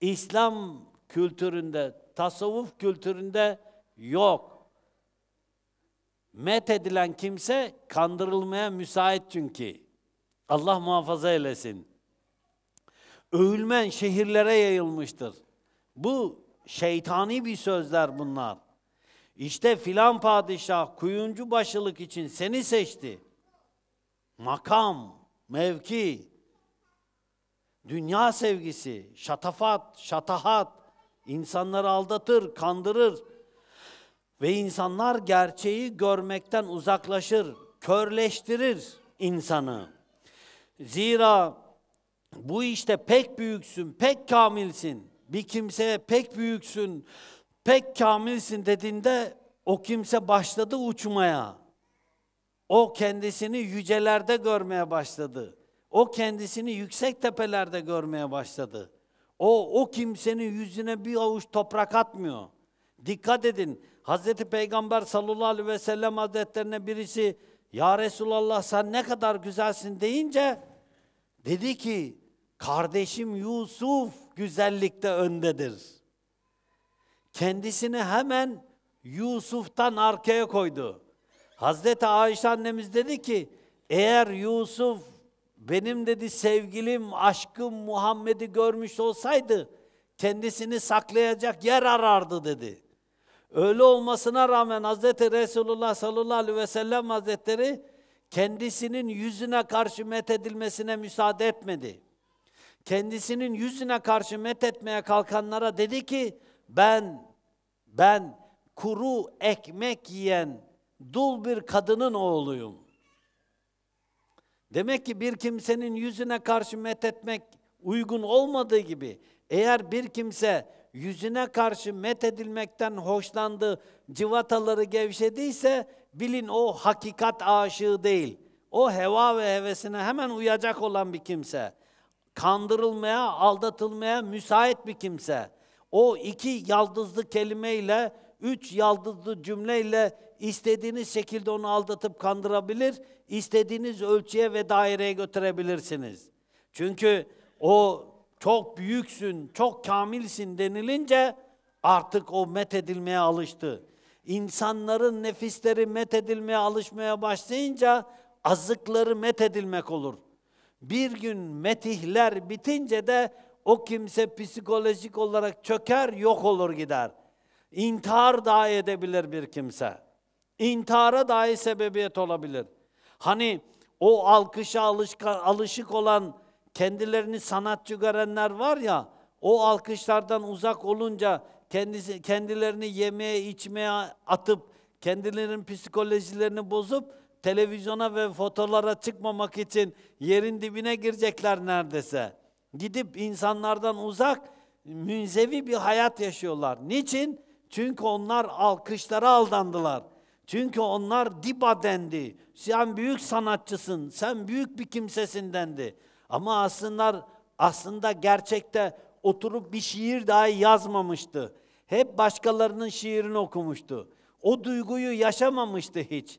İslam kültüründe, tasavvuf kültüründe yok. Met edilen kimse kandırılmaya müsait çünkü. Allah muhafaza eylesin. Övülmen şehirlere yayılmıştır. Bu şeytani bir sözler bunlar. İşte filan padişah kuyuncu başılık için seni seçti. Makam, mevki, Dünya sevgisi, şatafat, şatahat insanları aldatır, kandırır. Ve insanlar gerçeği görmekten uzaklaşır, körleştirir insanı. Zira bu işte pek büyüksün, pek kamilsin. Bir kimseye pek büyüksün, pek kamilsin dediğinde o kimse başladı uçmaya. O kendisini yücelerde görmeye başladı. O kendisini yüksek tepelerde görmeye başladı. O, o kimsenin yüzüne bir avuç toprak atmıyor. Dikkat edin, Hazreti Peygamber sallallahu aleyhi ve sellem hazretlerine birisi ''Ya Resulallah sen ne kadar güzelsin'' deyince dedi ki ''Kardeşim Yusuf güzellikte öndedir.'' Kendisini hemen Yusuf'tan arkaya koydu. Hazreti Ayşe annemiz dedi ki eğer Yusuf benim dedi sevgilim, aşkım Muhammed'i görmüş olsaydı kendisini saklayacak yer arardı dedi. Öyle olmasına rağmen Hz. Resulullah sallallahu aleyhi ve sellem Hazretleri kendisinin yüzüne karşı met edilmesine müsaade etmedi. Kendisinin yüzüne karşı met etmeye kalkanlara dedi ki ben ben kuru ekmek yiyen dul bir kadının oğluyum. Demek ki bir kimsenin yüzüne karşı met etmek uygun olmadığı gibi eğer bir kimse yüzüne karşı met edilmekten hoşlandı, cıvataları gevşediyse bilin o hakikat aşığı değil. O heva ve hevesine hemen uyacak olan bir kimse. Kandırılmaya, aldatılmaya müsait bir kimse. O iki yaldızlı kelimeyle, üç yaldızlı cümleyle istediğiniz şekilde onu aldatıp kandırabilir istediğiniz ölçüye ve daireye götürebilirsiniz. Çünkü o çok büyüksün, çok kamilsin denilince artık o met edilmeye alıştı. İnsanların nefisleri met edilmeye alışmaya başlayınca azıkları met edilmek olur. Bir gün metihler bitince de o kimse psikolojik olarak çöker, yok olur gider. İntihar dahi edebilir bir kimse. İntihara dahi sebebiyet olabilir. Hani o alkışa alışka, alışık olan kendilerini sanatçı görenler var ya, o alkışlardan uzak olunca kendisi, kendilerini yemeğe, içmeye atıp, kendilerinin psikolojilerini bozup, televizyona ve fotolara çıkmamak için yerin dibine girecekler neredeyse. Gidip insanlardan uzak, münzevi bir hayat yaşıyorlar. Niçin? Çünkü onlar alkışlara aldandılar. Çünkü onlar diba dendi. Sen büyük sanatçısın, sen büyük bir kimsesin dendi. Ama aslında, aslında gerçekte oturup bir şiir dahi yazmamıştı. Hep başkalarının şiirini okumuştu. O duyguyu yaşamamıştı hiç.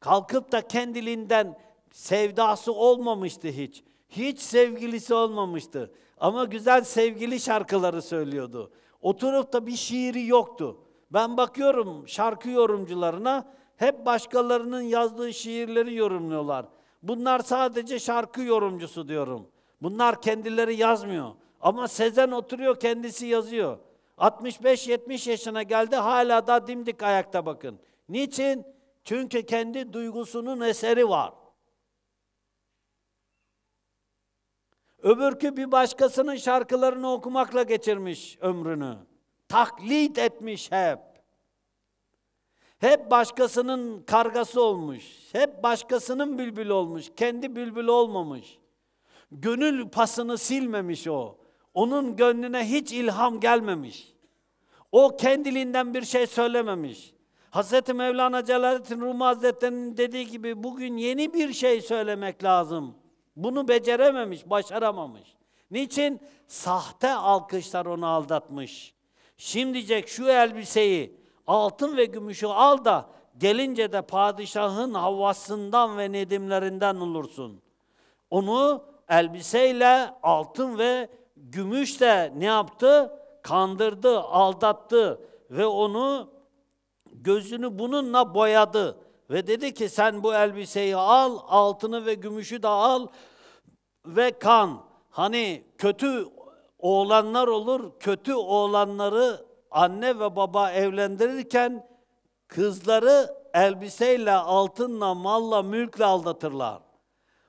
Kalkıp da kendiliğinden sevdası olmamıştı hiç. Hiç sevgilisi olmamıştı. Ama güzel sevgili şarkıları söylüyordu. Oturup da bir şiiri yoktu. Ben bakıyorum şarkı yorumcularına hep başkalarının yazdığı şiirleri yorumluyorlar. Bunlar sadece şarkı yorumcusu diyorum. Bunlar kendileri yazmıyor. Ama Sezen oturuyor kendisi yazıyor. 65-70 yaşına geldi hala da dimdik ayakta bakın. Niçin? Çünkü kendi duygusunun eseri var. Öbürkü bir başkasının şarkılarını okumakla geçirmiş ömrünü. Taklit etmiş hep. Hep başkasının kargası olmuş. Hep başkasının bülbül olmuş. Kendi bülbül olmamış. Gönül pasını silmemiş o. Onun gönlüne hiç ilham gelmemiş. O kendiliğinden bir şey söylememiş. Hz. Mevlana Celaleddin Rumi Hazretleri'nin dediği gibi bugün yeni bir şey söylemek lazım. Bunu becerememiş, başaramamış. Niçin? Sahte alkışlar onu aldatmış. Şimdicek şu elbiseyi altın ve gümüşü al da gelince de padişahın havasından ve nedimlerinden olursun. Onu elbiseyle altın ve gümüş ne yaptı? Kandırdı, aldattı ve onu gözünü bununla boyadı. Ve dedi ki sen bu elbiseyi al, altını ve gümüşü de al ve kan. Hani kötü oğlanlar olur. Kötü oğlanları anne ve baba evlendirirken kızları elbiseyle, altınla, malla, mülkle aldatırlar.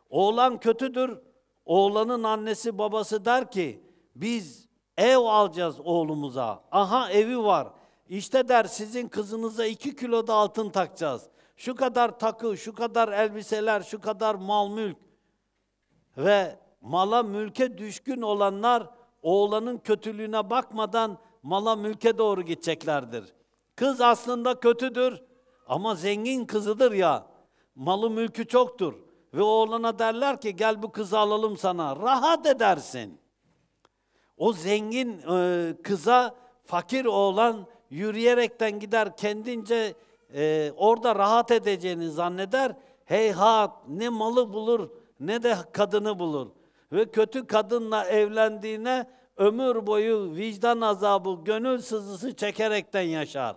Oğlan kötüdür. Oğlanın annesi babası der ki biz ev alacağız oğlumuza. Aha evi var. İşte der sizin kızınıza iki kilo da altın takacağız. Şu kadar takı, şu kadar elbiseler, şu kadar mal mülk. Ve mala mülke düşkün olanlar oğlanın kötülüğüne bakmadan mala mülke doğru gideceklerdir. Kız aslında kötüdür ama zengin kızıdır ya. Malı mülkü çoktur. Ve oğlana derler ki gel bu kızı alalım sana. Rahat edersin. O zengin e, kıza fakir oğlan yürüyerekten gider kendince e, orada rahat edeceğini zanneder. Heyhat ne malı bulur ne de kadını bulur ve kötü kadınla evlendiğine ömür boyu vicdan azabı, gönül sızısı çekerekten yaşar.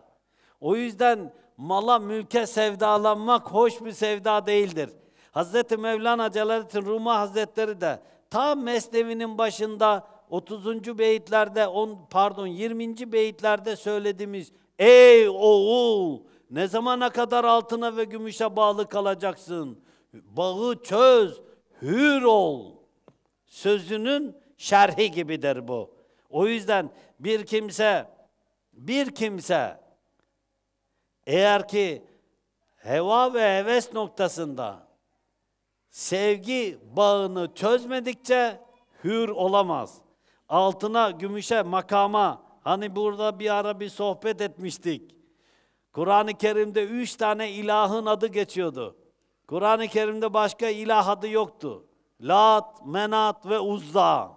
O yüzden mala, mülke sevdalanmak hoş bir sevda değildir. Hazreti Mevlana Celaleddin Rumi Hazretleri de tam Mesnevi'nin başında 30. beyitlerde on, pardon 20. beyitlerde söylediğimiz ey oğul ne zamana kadar altına ve gümüşe bağlı kalacaksın? Bağı çöz, hür ol.'' sözünün şerhi gibidir bu. O yüzden bir kimse bir kimse eğer ki heva ve heves noktasında sevgi bağını çözmedikçe hür olamaz. Altına, gümüşe, makama hani burada bir ara bir sohbet etmiştik. Kur'an-ı Kerim'de üç tane ilahın adı geçiyordu. Kur'an-ı Kerim'de başka ilah adı yoktu. Lat, Menat ve Uzza.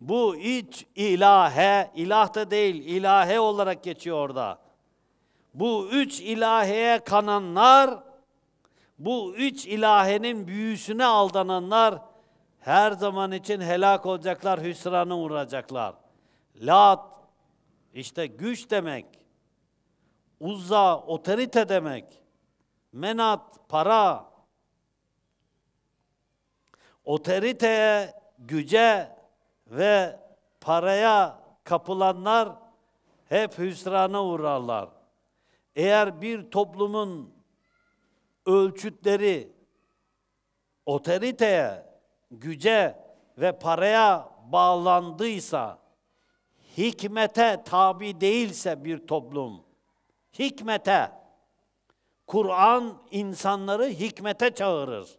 Bu iç ilahe, ilah da değil, ilahe olarak geçiyor orada. Bu üç ilaheye kananlar, bu üç ilahenin büyüsüne aldananlar her zaman için helak olacaklar, hüsrana uğrayacaklar. Lat, işte güç demek. Uzza, otorite demek. Menat, para otoriteye, güce ve paraya kapılanlar hep hüsrana uğrarlar. Eğer bir toplumun ölçütleri otoriteye, güce ve paraya bağlandıysa, hikmete tabi değilse bir toplum, hikmete, Kur'an insanları hikmete çağırır.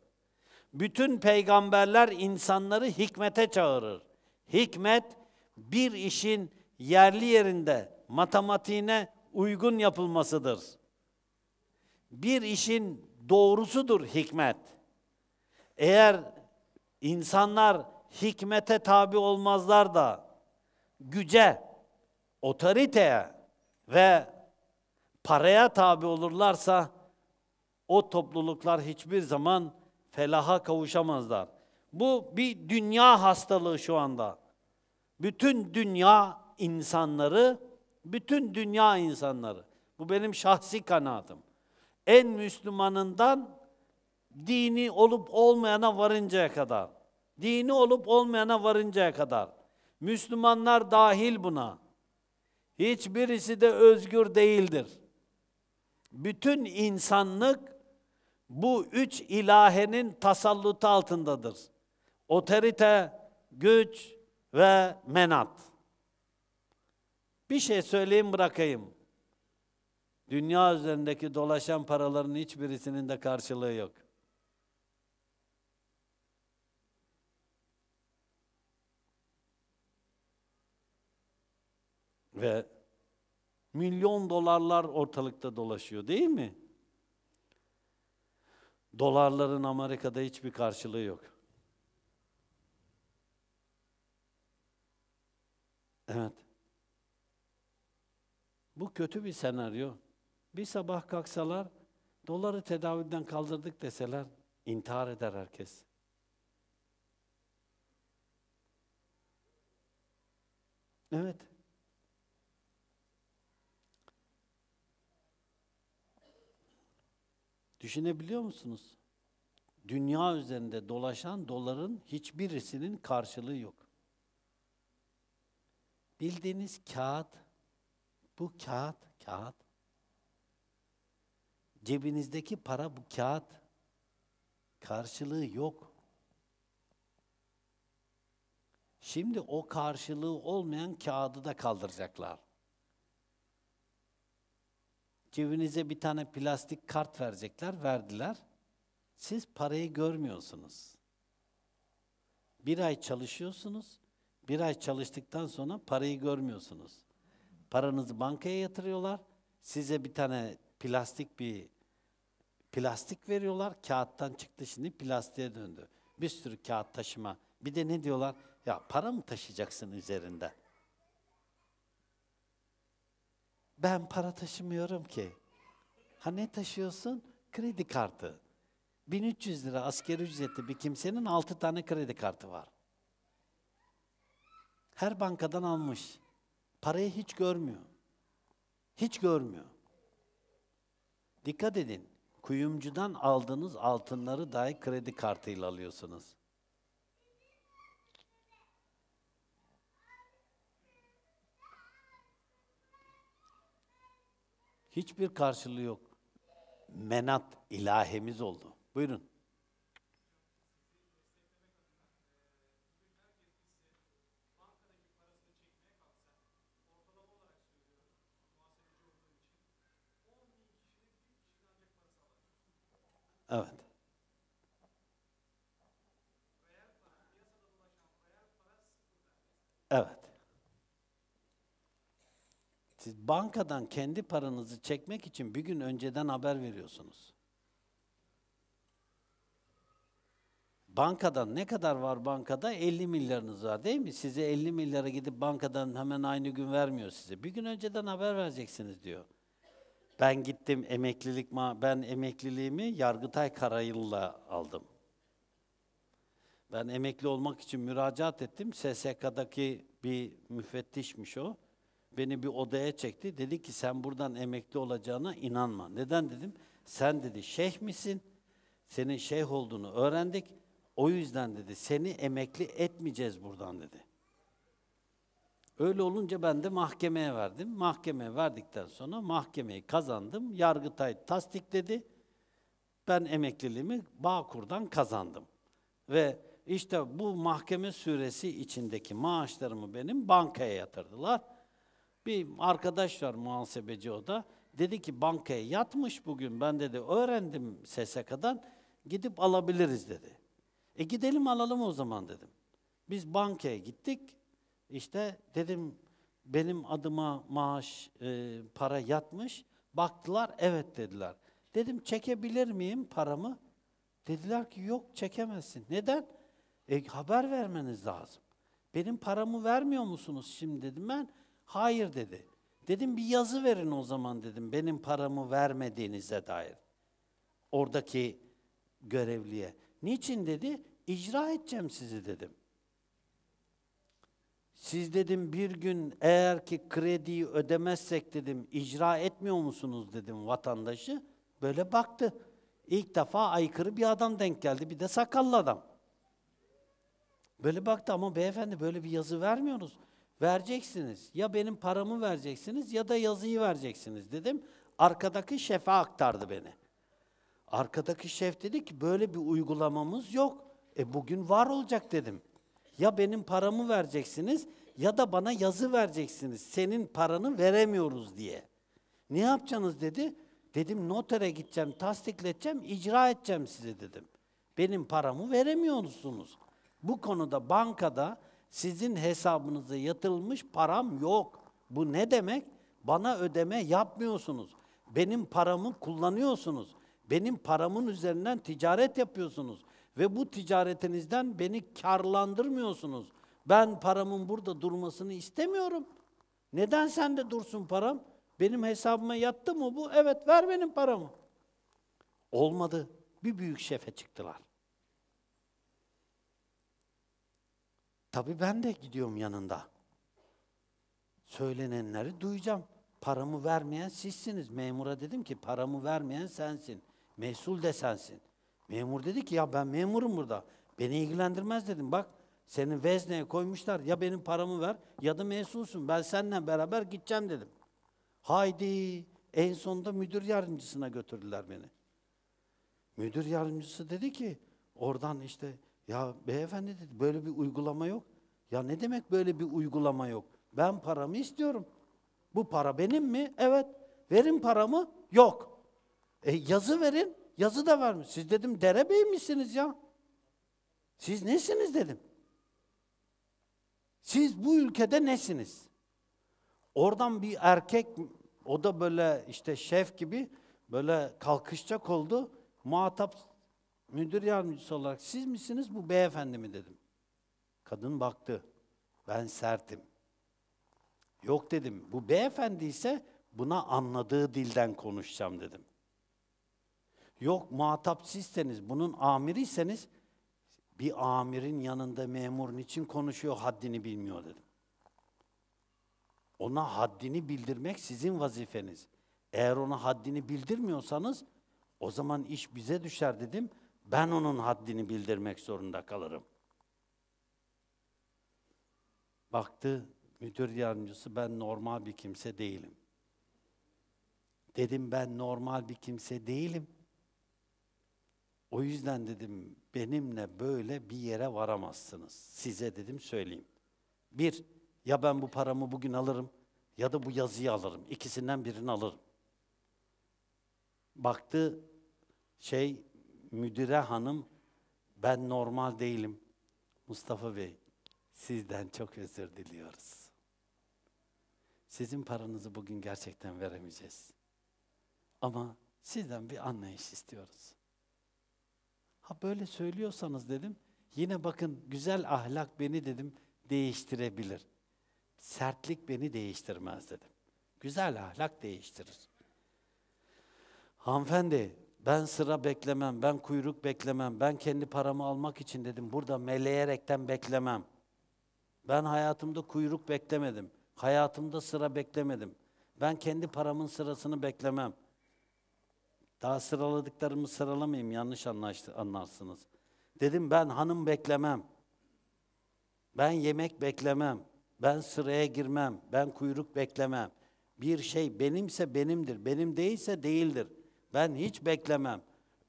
Bütün peygamberler insanları hikmete çağırır. Hikmet bir işin yerli yerinde matematiğine uygun yapılmasıdır. Bir işin doğrusudur hikmet. Eğer insanlar hikmete tabi olmazlar da güce, otoriteye ve paraya tabi olurlarsa o topluluklar hiçbir zaman felaha kavuşamazlar. Bu bir dünya hastalığı şu anda. Bütün dünya insanları, bütün dünya insanları. Bu benim şahsi kanaatim. En Müslümanından dini olup olmayana varıncaya kadar. Dini olup olmayana varıncaya kadar. Müslümanlar dahil buna. Hiçbirisi de özgür değildir. Bütün insanlık bu üç ilahenin tasallutu altındadır. Otorite, güç ve menat. Bir şey söyleyeyim bırakayım. Dünya üzerindeki dolaşan paraların hiçbirisinin de karşılığı yok. Ve milyon dolarlar ortalıkta dolaşıyor değil mi? Dolarların Amerika'da hiçbir karşılığı yok. Evet. Bu kötü bir senaryo. Bir sabah kalksalar, doları tedaviden kaldırdık deseler, intihar eder herkes. Evet. Düşünebiliyor musunuz? Dünya üzerinde dolaşan doların hiçbirisinin karşılığı yok. Bildiğiniz kağıt, bu kağıt, kağıt. Cebinizdeki para bu kağıt. Karşılığı yok. Şimdi o karşılığı olmayan kağıdı da kaldıracaklar. Cebinize bir tane plastik kart verecekler, verdiler. Siz parayı görmüyorsunuz. Bir ay çalışıyorsunuz, bir ay çalıştıktan sonra parayı görmüyorsunuz. Paranızı bankaya yatırıyorlar, size bir tane plastik bir plastik veriyorlar. Kağıttan çıktı şimdi plastiğe döndü. Bir sürü kağıt taşıma. Bir de ne diyorlar? Ya para mı taşıyacaksın üzerinde? Ben para taşımıyorum ki. Ha ne taşıyorsun? Kredi kartı. 1300 lira askeri ücretli bir kimsenin 6 tane kredi kartı var. Her bankadan almış. Parayı hiç görmüyor. Hiç görmüyor. Dikkat edin. Kuyumcudan aldığınız altınları dahi kredi kartıyla alıyorsunuz. Hiçbir karşılığı yok. Menat ilahemiz oldu. Buyurun. Evet. Evet. Siz bankadan kendi paranızı çekmek için bir gün önceden haber veriyorsunuz. Bankadan ne kadar var bankada? 50 milyarınız var değil mi? Size 50 milyara gidip bankadan hemen aynı gün vermiyor size. Bir gün önceden haber vereceksiniz diyor. Ben gittim emeklilik ben emekliliğimi Yargıtay Karayıl'la aldım. Ben emekli olmak için müracaat ettim. SSK'daki bir müfettişmiş o beni bir odaya çekti. Dedi ki sen buradan emekli olacağına inanma. Neden dedim? Sen dedi şeyh misin? Senin şeyh olduğunu öğrendik. O yüzden dedi seni emekli etmeyeceğiz buradan dedi. Öyle olunca ben de mahkemeye verdim. Mahkemeye verdikten sonra mahkemeyi kazandım. Yargıtay dedi Ben emekliliğimi Bağkur'dan kazandım. Ve işte bu mahkeme süresi içindeki maaşlarımı benim bankaya yatırdılar. Bir arkadaş var muhasebeci o da. Dedi ki bankaya yatmış bugün ben dedi öğrendim SSK'dan gidip alabiliriz dedi. E gidelim alalım o zaman dedim. Biz bankaya gittik. İşte dedim benim adıma maaş e, para yatmış. Baktılar evet dediler. Dedim çekebilir miyim paramı? Dediler ki yok çekemezsin. Neden? E, haber vermeniz lazım. Benim paramı vermiyor musunuz şimdi dedim ben. Hayır dedi. Dedim bir yazı verin o zaman dedim benim paramı vermediğinize dair. Oradaki görevliye. Niçin dedi? İcra edeceğim sizi dedim. Siz dedim bir gün eğer ki krediyi ödemezsek dedim icra etmiyor musunuz dedim vatandaşı. Böyle baktı. İlk defa aykırı bir adam denk geldi. Bir de sakallı adam. Böyle baktı ama beyefendi böyle bir yazı vermiyoruz. Vereceksiniz. Ya benim paramı vereceksiniz ya da yazıyı vereceksiniz dedim. Arkadaki şefe aktardı beni. Arkadaki şef dedi ki böyle bir uygulamamız yok. E bugün var olacak dedim. Ya benim paramı vereceksiniz ya da bana yazı vereceksiniz. Senin paranı veremiyoruz diye. Ne yapacaksınız dedi. Dedim notere gideceğim, tasdikleteceğim, icra edeceğim size dedim. Benim paramı veremiyorsunuz. Bu konuda bankada sizin hesabınıza yatılmış param yok. Bu ne demek? Bana ödeme yapmıyorsunuz. Benim paramı kullanıyorsunuz. Benim paramın üzerinden ticaret yapıyorsunuz. Ve bu ticaretinizden beni karlandırmıyorsunuz. Ben paramın burada durmasını istemiyorum. Neden sende dursun param? Benim hesabıma yattı mı bu? Evet ver benim paramı. Olmadı. Bir büyük şefe çıktılar. Tabii ben de gidiyorum yanında. Söylenenleri duyacağım. Paramı vermeyen sizsiniz. Memura dedim ki paramı vermeyen sensin. Mesul de sensin. Memur dedi ki ya ben memurum burada. Beni ilgilendirmez dedim. Bak seni vezneye koymuşlar. Ya benim paramı ver ya da mesulsun. Ben seninle beraber gideceğim dedim. Haydi. En sonunda müdür yardımcısına götürdüler beni. Müdür yardımcısı dedi ki oradan işte ya beyefendi dedi böyle bir uygulama yok. Ya ne demek böyle bir uygulama yok? Ben paramı istiyorum. Bu para benim mi? Evet. Verin paramı? Yok. E yazı verin. Yazı da vermiş. Siz dedim derebey misiniz ya? Siz nesiniz dedim. Siz bu ülkede nesiniz? Oradan bir erkek o da böyle işte şef gibi böyle kalkışacak oldu. Muhatap müdür yardımcısı olarak siz misiniz bu beyefendi mi dedim. Kadın baktı. Ben sertim. Yok dedim. Bu beyefendi ise buna anladığı dilden konuşacağım dedim. Yok muhatap sizseniz, bunun amiriyseniz bir amirin yanında memurun için konuşuyor, haddini bilmiyor dedim. Ona haddini bildirmek sizin vazifeniz. Eğer ona haddini bildirmiyorsanız o zaman iş bize düşer dedim. Ben onun haddini bildirmek zorunda kalırım. Baktı müdür yardımcısı ben normal bir kimse değilim. Dedim ben normal bir kimse değilim. O yüzden dedim benimle böyle bir yere varamazsınız. Size dedim söyleyeyim. Bir, ya ben bu paramı bugün alırım ya da bu yazıyı alırım. İkisinden birini alırım. Baktı şey müdüre hanım ben normal değilim. Mustafa Bey sizden çok özür diliyoruz. Sizin paranızı bugün gerçekten veremeyeceğiz. Ama sizden bir anlayış istiyoruz. Ha böyle söylüyorsanız dedim, yine bakın güzel ahlak beni dedim değiştirebilir. Sertlik beni değiştirmez dedim. Güzel ahlak değiştirir. Hanımefendi ben sıra beklemem, ben kuyruk beklemem, ben kendi paramı almak için dedim burada meleyerekten beklemem. Ben hayatımda kuyruk beklemedim. Hayatımda sıra beklemedim. Ben kendi paramın sırasını beklemem. Daha sıraladıklarımı sıralamayayım yanlış anlaştı, anlarsınız. Dedim ben hanım beklemem. Ben yemek beklemem. Ben sıraya girmem. Ben kuyruk beklemem. Bir şey benimse benimdir. Benim değilse değildir. Ben hiç beklemem.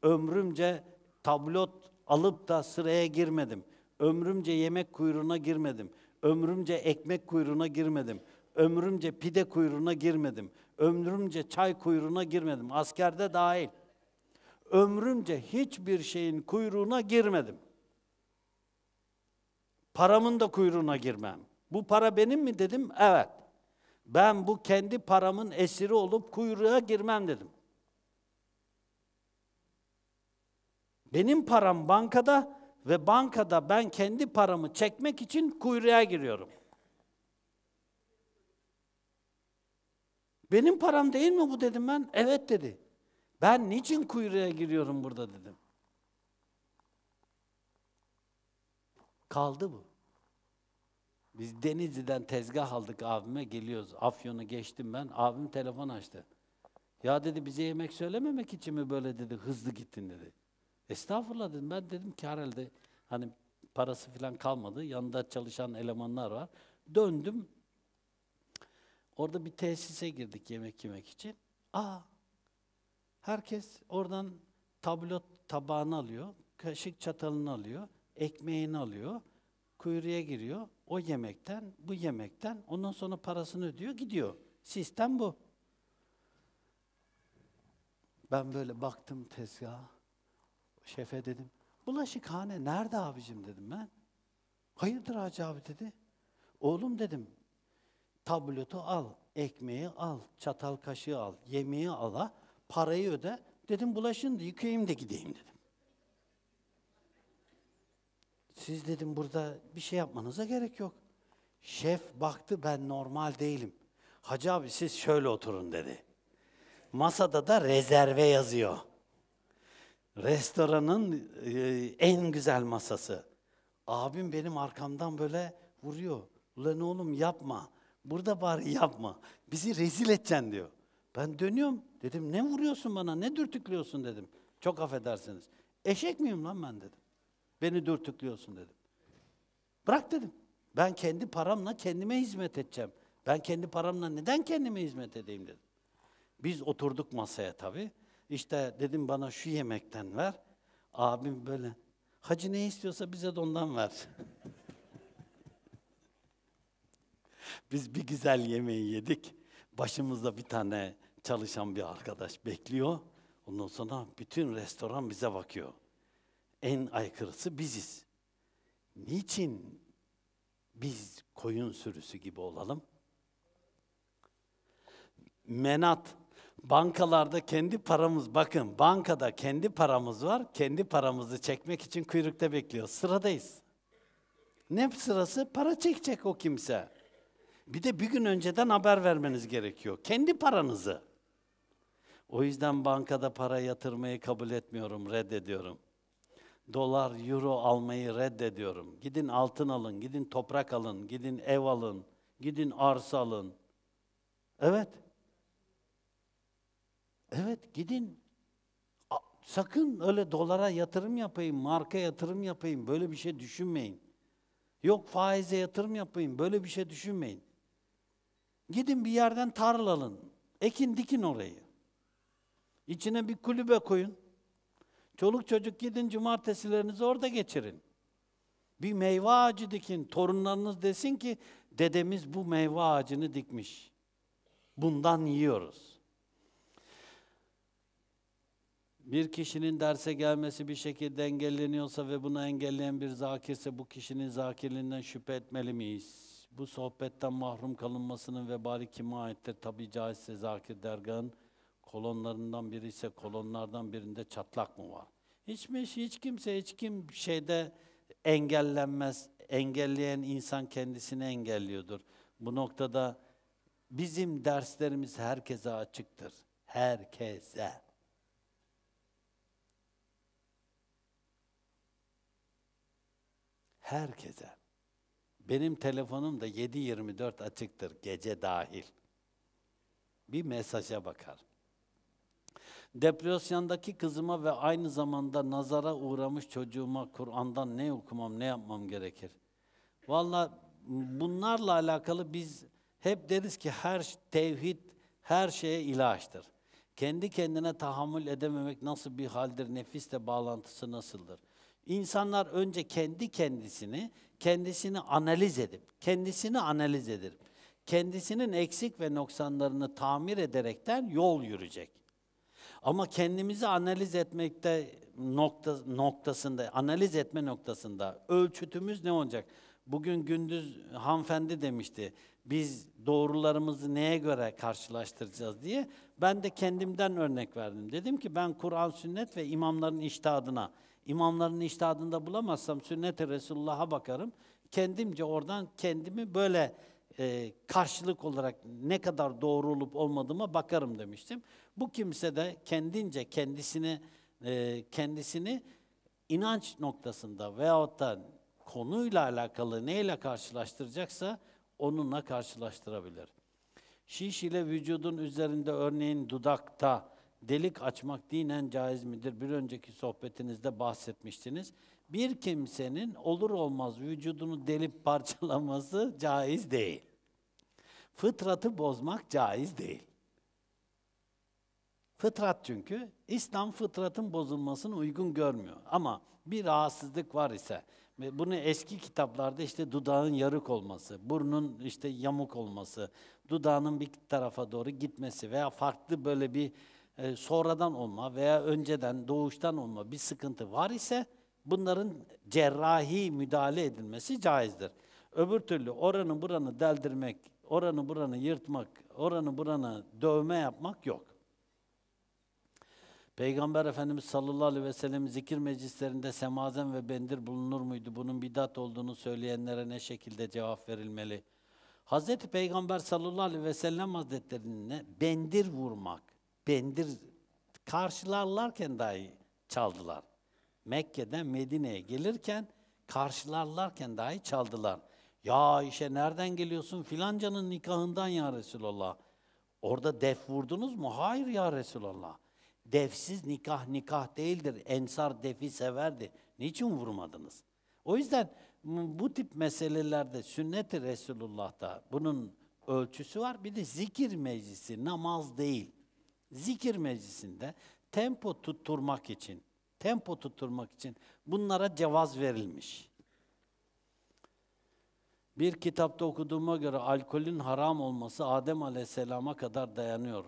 Ömrümce tablot alıp da sıraya girmedim. Ömrümce yemek kuyruğuna girmedim. Ömrümce ekmek kuyruğuna girmedim. Ömrümce pide kuyruğuna girmedim. Ömrümce çay kuyruğuna girmedim. Askerde dahil. Ömrümce hiçbir şeyin kuyruğuna girmedim. Paramın da kuyruğuna girmem. Bu para benim mi dedim? Evet. Ben bu kendi paramın esiri olup kuyruğa girmem dedim. Benim param bankada ve bankada ben kendi paramı çekmek için kuyruğa giriyorum. Benim param değil mi bu dedim ben. Evet dedi. Ben niçin kuyruğa giriyorum burada dedim. Kaldı bu. Biz Denizli'den tezgah aldık abime geliyoruz. Afyon'u geçtim ben. Abim telefon açtı. Ya dedi bize yemek söylememek için mi böyle dedi hızlı gittin dedi. Estağfurullah dedim. Ben dedim ki herhalde hani parası falan kalmadı. Yanında çalışan elemanlar var. Döndüm. Orada bir tesise girdik yemek yemek için. Aa! Herkes oradan tablo tabağını alıyor, kaşık çatalını alıyor, ekmeğini alıyor, kuyruğa giriyor. O yemekten, bu yemekten, ondan sonra parasını ödüyor, gidiyor. Sistem bu. Ben böyle baktım tezgaha şefe dedim. Bulaşıkhane nerede abicim dedim ben. Hayırdır Hacı abi dedi. Oğlum dedim tablotu al, ekmeği al, çatal kaşığı al, yemeği ala, parayı öde. Dedim bulaşın da yıkayayım da gideyim dedim. Siz dedim burada bir şey yapmanıza gerek yok. Şef baktı ben normal değilim. Hacı abi siz şöyle oturun dedi. Masada da rezerve yazıyor restoranın e, en güzel masası. Abim benim arkamdan böyle vuruyor. Ulan oğlum yapma. Burada bari yapma. Bizi rezil edeceksin diyor. Ben dönüyorum. Dedim ne vuruyorsun bana, ne dürtüklüyorsun dedim. Çok affedersiniz. Eşek miyim lan ben dedim. Beni dürtüklüyorsun dedim. Bırak dedim. Ben kendi paramla kendime hizmet edeceğim. Ben kendi paramla neden kendime hizmet edeyim dedim. Biz oturduk masaya tabii. İşte dedim bana şu yemekten ver. Abim böyle, hacı ne istiyorsa bize de ondan ver. <laughs> Biz bir güzel yemeği yedik. Başımızda bir tane çalışan bir arkadaş bekliyor. Ondan sonra bütün restoran bize bakıyor. En aykırısı biziz. Niçin biz koyun sürüsü gibi olalım? Menat Bankalarda kendi paramız, bakın bankada kendi paramız var. Kendi paramızı çekmek için kuyrukta bekliyoruz. Sıradayız. Ne sırası? Para çekecek o kimse. Bir de bir gün önceden haber vermeniz gerekiyor. Kendi paranızı. O yüzden bankada para yatırmayı kabul etmiyorum, reddediyorum. Dolar, euro almayı reddediyorum. Gidin altın alın, gidin toprak alın, gidin ev alın, gidin arsa alın. Evet. Evet gidin. Sakın öyle dolara yatırım yapayım, marka yatırım yapayım böyle bir şey düşünmeyin. Yok faize yatırım yapayım böyle bir şey düşünmeyin. Gidin bir yerden tarla alın. Ekin dikin orayı. İçine bir kulübe koyun. Çoluk çocuk gidin cumartesilerinizi orada geçirin. Bir meyve ağacı dikin. Torunlarınız desin ki dedemiz bu meyve ağacını dikmiş. Bundan yiyoruz. bir kişinin derse gelmesi bir şekilde engelleniyorsa ve bunu engelleyen bir zakirse bu kişinin zakirliğinden şüphe etmeli miyiz? Bu sohbetten mahrum kalınmasının vebali kime aittir? Tabi caizse zakir dergahın kolonlarından biri ise kolonlardan birinde çatlak mı var? Hiç mi hiç kimse hiç kim şeyde engellenmez. Engelleyen insan kendisini engelliyordur. Bu noktada bizim derslerimiz herkese açıktır. Herkese. Herkese. Benim telefonum da 7-24 açıktır, gece dahil. Bir mesaja bakar. Depresyondaki kızıma ve aynı zamanda nazara uğramış çocuğuma Kur'an'dan ne okumam, ne yapmam gerekir? Valla bunlarla alakalı biz hep deriz ki her tevhid her şeye ilaçtır. Kendi kendine tahammül edememek nasıl bir haldir, nefisle bağlantısı nasıldır? İnsanlar önce kendi kendisini, kendisini analiz edip, kendisini analiz edip, kendisinin eksik ve noksanlarını tamir ederekten yol yürüyecek. Ama kendimizi analiz etmekte nokta, noktasında, analiz etme noktasında ölçütümüz ne olacak? Bugün gündüz hanfendi demişti, biz doğrularımızı neye göre karşılaştıracağız diye. Ben de kendimden örnek verdim. Dedim ki ben Kur'an, sünnet ve imamların iştihadına İmamların iştihadında bulamazsam sünnet-i Resulullah'a bakarım. Kendimce oradan kendimi böyle e, karşılık olarak ne kadar doğru olup olmadığıma bakarım demiştim. Bu kimse de kendince kendisini e, kendisini inanç noktasında veyahut da konuyla alakalı neyle karşılaştıracaksa onunla karşılaştırabilir. Şiş ile vücudun üzerinde örneğin dudakta, delik açmak dinen caiz midir? Bir önceki sohbetinizde bahsetmiştiniz. Bir kimsenin olur olmaz vücudunu delip <laughs> parçalaması caiz değil. Fıtratı bozmak caiz değil. Fıtrat çünkü İslam fıtratın bozulmasını uygun görmüyor. Ama bir rahatsızlık var ise bunu eski kitaplarda işte dudağın yarık olması, burnun işte yamuk olması, dudağının bir tarafa doğru gitmesi veya farklı böyle bir e, sonradan olma veya önceden, doğuştan olma bir sıkıntı var ise bunların cerrahi müdahale edilmesi caizdir. Öbür türlü oranı buranı deldirmek, oranı buranı yırtmak, oranı buranı dövme yapmak yok. Peygamber Efendimiz sallallahu aleyhi ve sellem zikir meclislerinde semazen ve bendir bulunur muydu? Bunun bidat olduğunu söyleyenlere ne şekilde cevap verilmeli? Hazreti Peygamber sallallahu aleyhi ve sellem hazretlerine bendir vurmak, bendir karşılarlarken dahi çaldılar. Mekke'den Medine'ye gelirken karşılarlarken dahi çaldılar. Ya işe nereden geliyorsun filancanın nikahından ya Resulallah. Orada def vurdunuz mu? Hayır ya Resulallah. Defsiz nikah nikah değildir. Ensar defi severdi. Niçin vurmadınız? O yüzden bu tip meselelerde sünnet-i Resulullah'ta bunun ölçüsü var. Bir de zikir meclisi, namaz değil. Zikir meclisinde tempo tutturmak için, tempo tutturmak için bunlara cevaz verilmiş. Bir kitapta okuduğuma göre alkolün haram olması Adem Aleyhisselam'a kadar dayanıyor.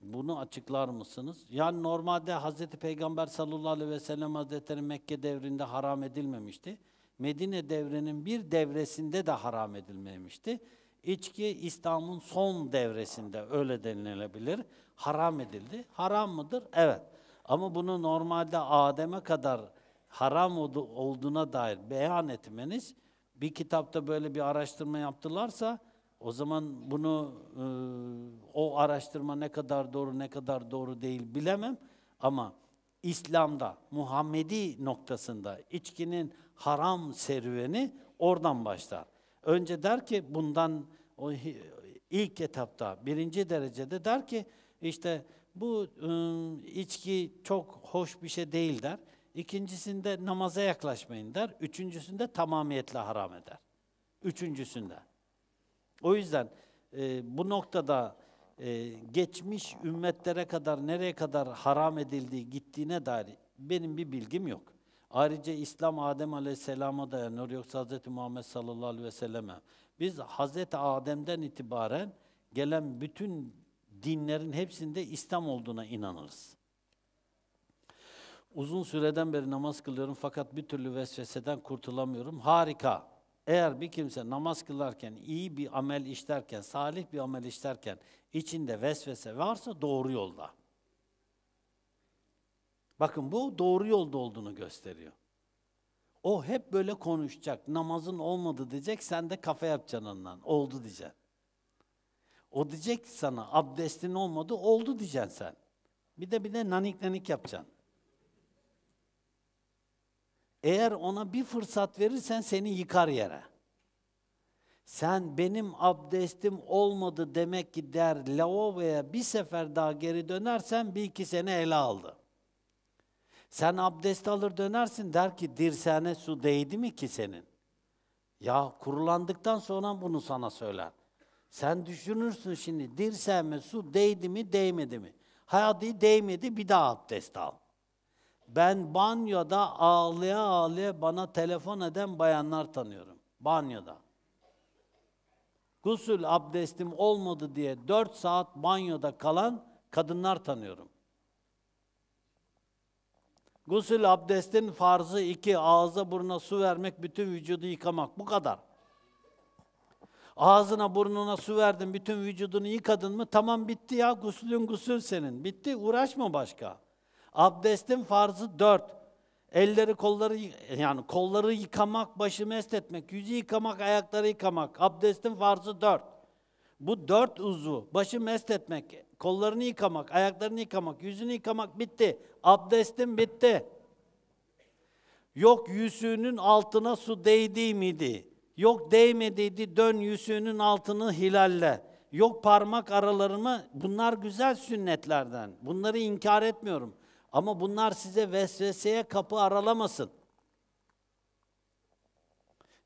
Bunu açıklar mısınız? Yani normalde Hazreti Peygamber sallallahu aleyhi ve sellem Hazretleri Mekke devrinde haram edilmemişti. Medine devrinin bir devresinde de haram edilmemişti. İçki İslam'ın son devresinde öyle denilebilir haram edildi. Haram mıdır? Evet. Ama bunu normalde Adem'e kadar haram olduğuna dair beyan etmeniz bir kitapta böyle bir araştırma yaptılarsa o zaman bunu e, o araştırma ne kadar doğru ne kadar doğru değil bilemem ama İslam'da Muhammedi noktasında içkinin haram serüveni oradan başlar. Önce der ki bundan o ilk etapta birinci derecede der ki işte bu ıı, içki çok hoş bir şey değil der. İkincisinde namaza yaklaşmayın der. Üçüncüsünde tamamiyetle haram eder. Üçüncüsünde. O yüzden e, bu noktada e, geçmiş ümmetlere kadar nereye kadar haram edildiği gittiğine dair benim bir bilgim yok. Ayrıca İslam Adem Aleyhisselam'a dayanıyor yoksa Hz. Muhammed sallallahu aleyhi ve selleme. Biz Hz. Adem'den itibaren gelen bütün dinlerin hepsinde İslam olduğuna inanırız. Uzun süreden beri namaz kılıyorum fakat bir türlü vesveseden kurtulamıyorum. Harika. Eğer bir kimse namaz kılarken, iyi bir amel işlerken, salih bir amel işlerken içinde vesvese varsa doğru yolda. Bakın bu doğru yolda olduğunu gösteriyor. O hep böyle konuşacak. Namazın olmadı diyecek, sen de kafa yapacaksın ondan. Oldu diyeceksin. O diyecek sana abdestin olmadı, oldu diyeceksin sen. Bir de bir de nanik nanik yapacaksın. Eğer ona bir fırsat verirsen seni yıkar yere. Sen benim abdestim olmadı demek ki der lavaboya bir sefer daha geri dönersen bir iki sene ele aldı. Sen abdest alır dönersin der ki dirseğine su değdi mi ki senin? Ya kurulandıktan sonra bunu sana söyler. Sen düşünürsün şimdi dirsem mi su değdi mi değmedi mi? Hadi değmedi bir daha abdest al. Ben banyoda ağlaya ağlaya bana telefon eden bayanlar tanıyorum. Banyoda. Gusül abdestim olmadı diye dört saat banyoda kalan kadınlar tanıyorum. Gusül abdestin farzı iki, ağza buruna su vermek, bütün vücudu yıkamak. Bu kadar. Ağzına burnuna su verdin, bütün vücudunu yıkadın mı tamam bitti ya gusülün gusül senin. Bitti uğraşma başka. Abdestin farzı dört. Elleri kolları yani kolları yıkamak, başı mest etmek, yüzü yıkamak, ayakları yıkamak. Abdestin farzı dört. Bu dört uzu, başı mest etmek, kollarını yıkamak, ayaklarını yıkamak, yüzünü yıkamak bitti. Abdestin bitti. Yok yüzüğünün altına su değdi miydi? Yok değme dedi, dön yüzüğünün altını hilalle. Yok parmak aralarımı bunlar güzel sünnetlerden. Bunları inkar etmiyorum. Ama bunlar size vesveseye kapı aralamasın.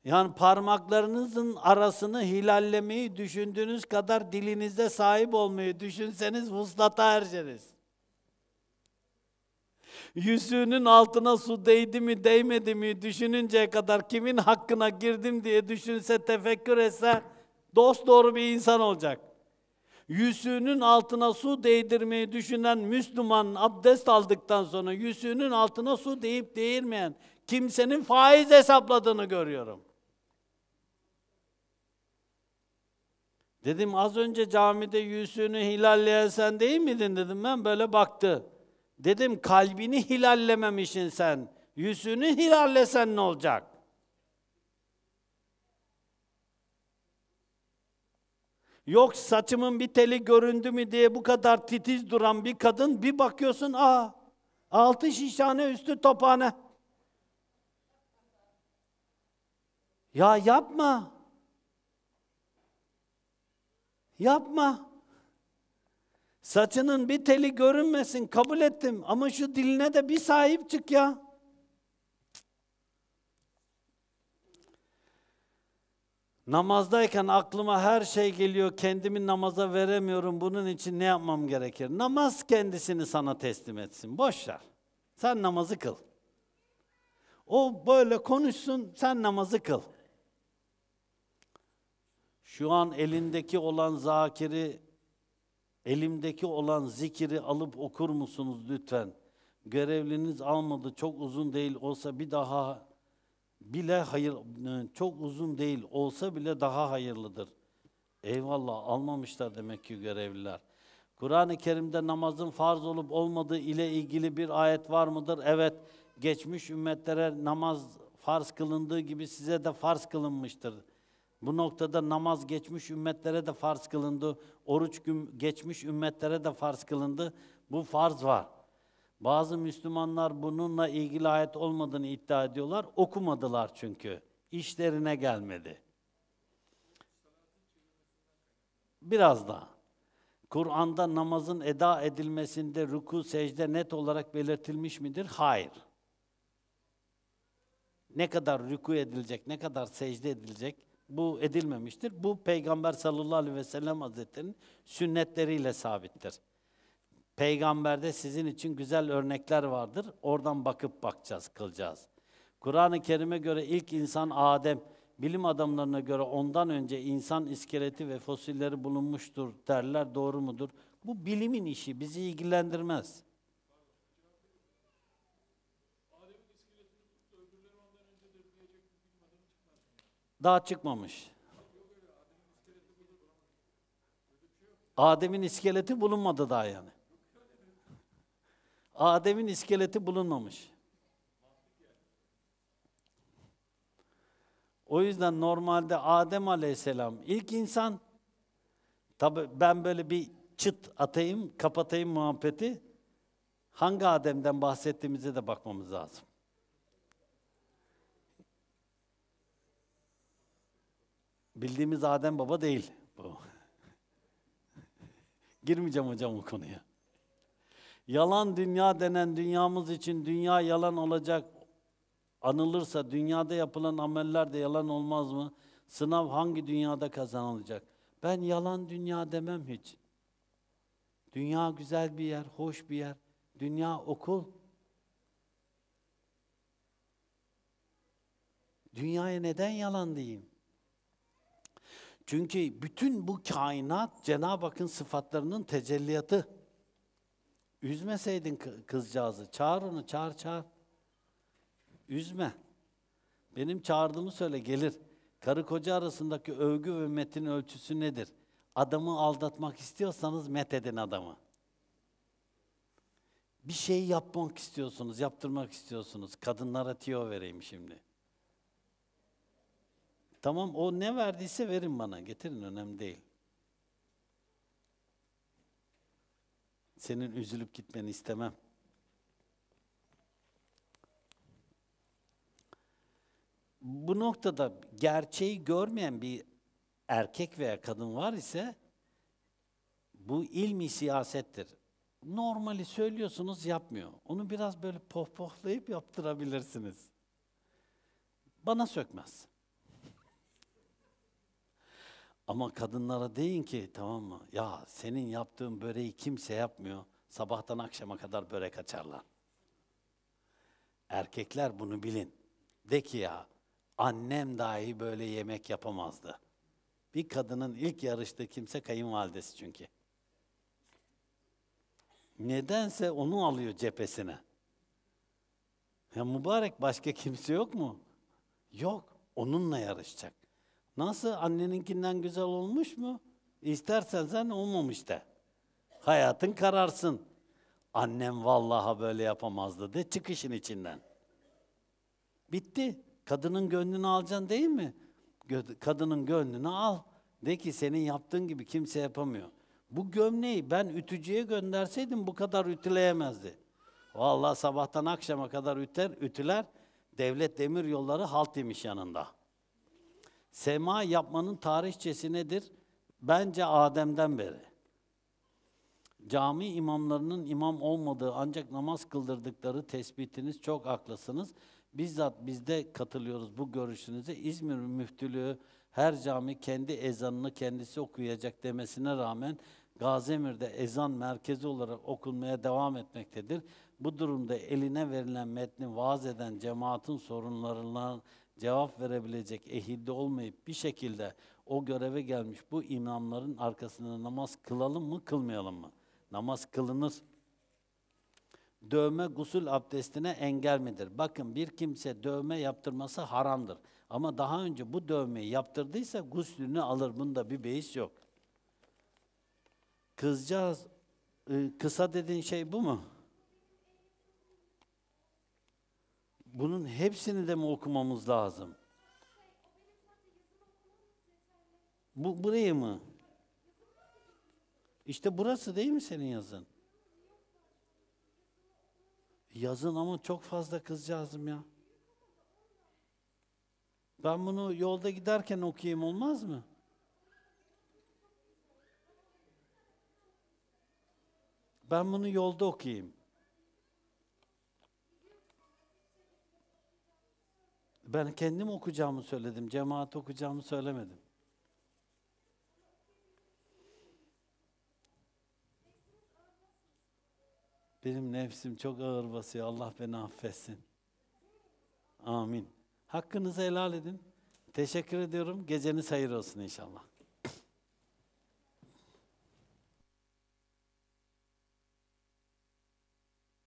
Yani parmaklarınızın arasını hilallemeyi düşündüğünüz kadar dilinizde sahip olmayı düşünseniz vuslata erseniz. Yüzüğünün altına su değdi mi değmedi mi düşününceye kadar kimin hakkına girdim diye düşünse tefekkür etse dost doğru bir insan olacak. Yüzüğünün altına su değdirmeyi düşünen Müslüman abdest aldıktan sonra yüzüğünün altına su değip değirmeyen kimsenin faiz hesapladığını görüyorum. Dedim az önce camide yüzüğünü hilalleyen sen değil miydin dedim ben böyle baktı. Dedim kalbini hilallememişsin sen. Yüzünü hilallesen ne olacak? Yok saçımın bir teli göründü mü diye bu kadar titiz duran bir kadın bir bakıyorsun aa altı şişhane üstü tophane. Ya yapma. Yapma. Saçının bir teli görünmesin kabul ettim ama şu diline de bir sahip çık ya. Namazdayken aklıma her şey geliyor. Kendimi namaza veremiyorum. Bunun için ne yapmam gerekir? Namaz kendisini sana teslim etsin. Boş ver. Sen namazı kıl. O böyle konuşsun, sen namazı kıl. Şu an elindeki olan zakiri Elimdeki olan zikiri alıp okur musunuz lütfen? Görevliniz almadı. Çok uzun değil olsa bir daha bile hayır e, çok uzun değil olsa bile daha hayırlıdır. Eyvallah almamışlar demek ki görevliler. Kur'an-ı Kerim'de namazın farz olup olmadığı ile ilgili bir ayet var mıdır? Evet, geçmiş ümmetlere namaz farz kılındığı gibi size de farz kılınmıştır bu noktada namaz geçmiş ümmetlere de farz kılındı. Oruç geçmiş ümmetlere de farz kılındı. Bu farz var. Bazı Müslümanlar bununla ilgili ayet olmadığını iddia ediyorlar. Okumadılar çünkü. İşlerine gelmedi. Biraz daha. Kur'an'da namazın eda edilmesinde ruku, secde net olarak belirtilmiş midir? Hayır. Ne kadar ruku edilecek, ne kadar secde edilecek? bu edilmemiştir. Bu Peygamber sallallahu aleyhi ve sellem hazretlerinin sünnetleriyle sabittir. Peygamberde sizin için güzel örnekler vardır. Oradan bakıp bakacağız, kılacağız. Kur'an-ı Kerim'e göre ilk insan Adem, bilim adamlarına göre ondan önce insan iskeleti ve fosilleri bulunmuştur derler. Doğru mudur? Bu bilimin işi, bizi ilgilendirmez. Daha çıkmamış. Adem'in iskeleti bulunmadı daha yani. Adem'in iskeleti bulunmamış. O yüzden normalde Adem Aleyhisselam ilk insan. Tabi ben böyle bir çıt atayım, kapatayım muhabbeti. Hangi Adem'den bahsettiğimize de bakmamız lazım. Bildiğimiz Adem Baba değil bu. <laughs> Girmeyeceğim hocam o konuya. Yalan dünya denen dünyamız için dünya yalan olacak anılırsa dünyada yapılan ameller de yalan olmaz mı? Sınav hangi dünyada kazanılacak? Ben yalan dünya demem hiç. Dünya güzel bir yer, hoş bir yer. Dünya okul. Dünyaya neden yalan diyeyim? Çünkü bütün bu kainat Cenab-ı Hakk'ın sıfatlarının tecelliyatı. Üzmeseydin kızcağızı. Çağır onu, çağır, çağır. Üzme. Benim çağırdığımı söyle, gelir. Karı koca arasındaki övgü ve metin ölçüsü nedir? Adamı aldatmak istiyorsanız met edin adamı. Bir şey yapmak istiyorsunuz, yaptırmak istiyorsunuz. Kadınlara tiyo vereyim şimdi. Tamam o ne verdiyse verin bana, getirin önemli değil. Senin üzülüp gitmeni istemem. Bu noktada gerçeği görmeyen bir erkek veya kadın var ise bu ilmi siyasettir. Normali söylüyorsunuz yapmıyor. Onu biraz böyle pohpohlayıp yaptırabilirsiniz. Bana sökmez. Ama kadınlara deyin ki tamam mı? Ya senin yaptığın böreği kimse yapmıyor. Sabahtan akşama kadar börek açarlar. Erkekler bunu bilin. De ki ya annem dahi böyle yemek yapamazdı. Bir kadının ilk yarıştığı kimse kayınvalidesi çünkü. Nedense onu alıyor cephesine. Ya mübarek başka kimse yok mu? Yok. Onunla yarışacak. Nasıl anneninkinden güzel olmuş mu? İstersen sen olmamış de. Hayatın kararsın. Annem vallaha böyle yapamazdı de çıkışın içinden. Bitti. Kadının gönlünü alacaksın değil mi? Kadının gönlünü al. De ki senin yaptığın gibi kimse yapamıyor. Bu gömleği ben ütücüye gönderseydim bu kadar ütüleyemezdi. Vallahi sabahtan akşama kadar üter, ütüler. Devlet Demir Yolları halt demiş yanında. Sema yapmanın tarihçesi nedir? Bence Adem'den beri. Cami imamlarının imam olmadığı ancak namaz kıldırdıkları tespitiniz çok haklısınız. Bizzat biz de katılıyoruz bu görüşünüze. İzmir Müftülüğü her cami kendi ezanını kendisi okuyacak demesine rağmen Gazemir'de ezan merkezi olarak okunmaya devam etmektedir. Bu durumda eline verilen metni vaaz eden cemaatin sorunlarından cevap verebilecek ehilde olmayıp bir şekilde o göreve gelmiş bu imamların arkasında namaz kılalım mı kılmayalım mı? Namaz kılınır. Dövme gusül abdestine engel midir? Bakın bir kimse dövme yaptırması haramdır. Ama daha önce bu dövmeyi yaptırdıysa guslünü alır. Bunda bir beis yok. Kızcağız, ıı, kısa dediğin şey bu mu? bunun hepsini de mi okumamız lazım? Bu burayı mı? İşte burası değil mi senin yazın? Yazın ama çok fazla kızcağızım ya. Ben bunu yolda giderken okuyayım olmaz mı? Ben bunu yolda okuyayım. Ben kendim okuyacağımı söyledim, cemaat okuyacağımı söylemedim. Benim nefsim çok ağır basıyor. Allah beni affetsin. Amin. Hakkınızı helal edin. Teşekkür ediyorum. Geceniz hayır olsun inşallah.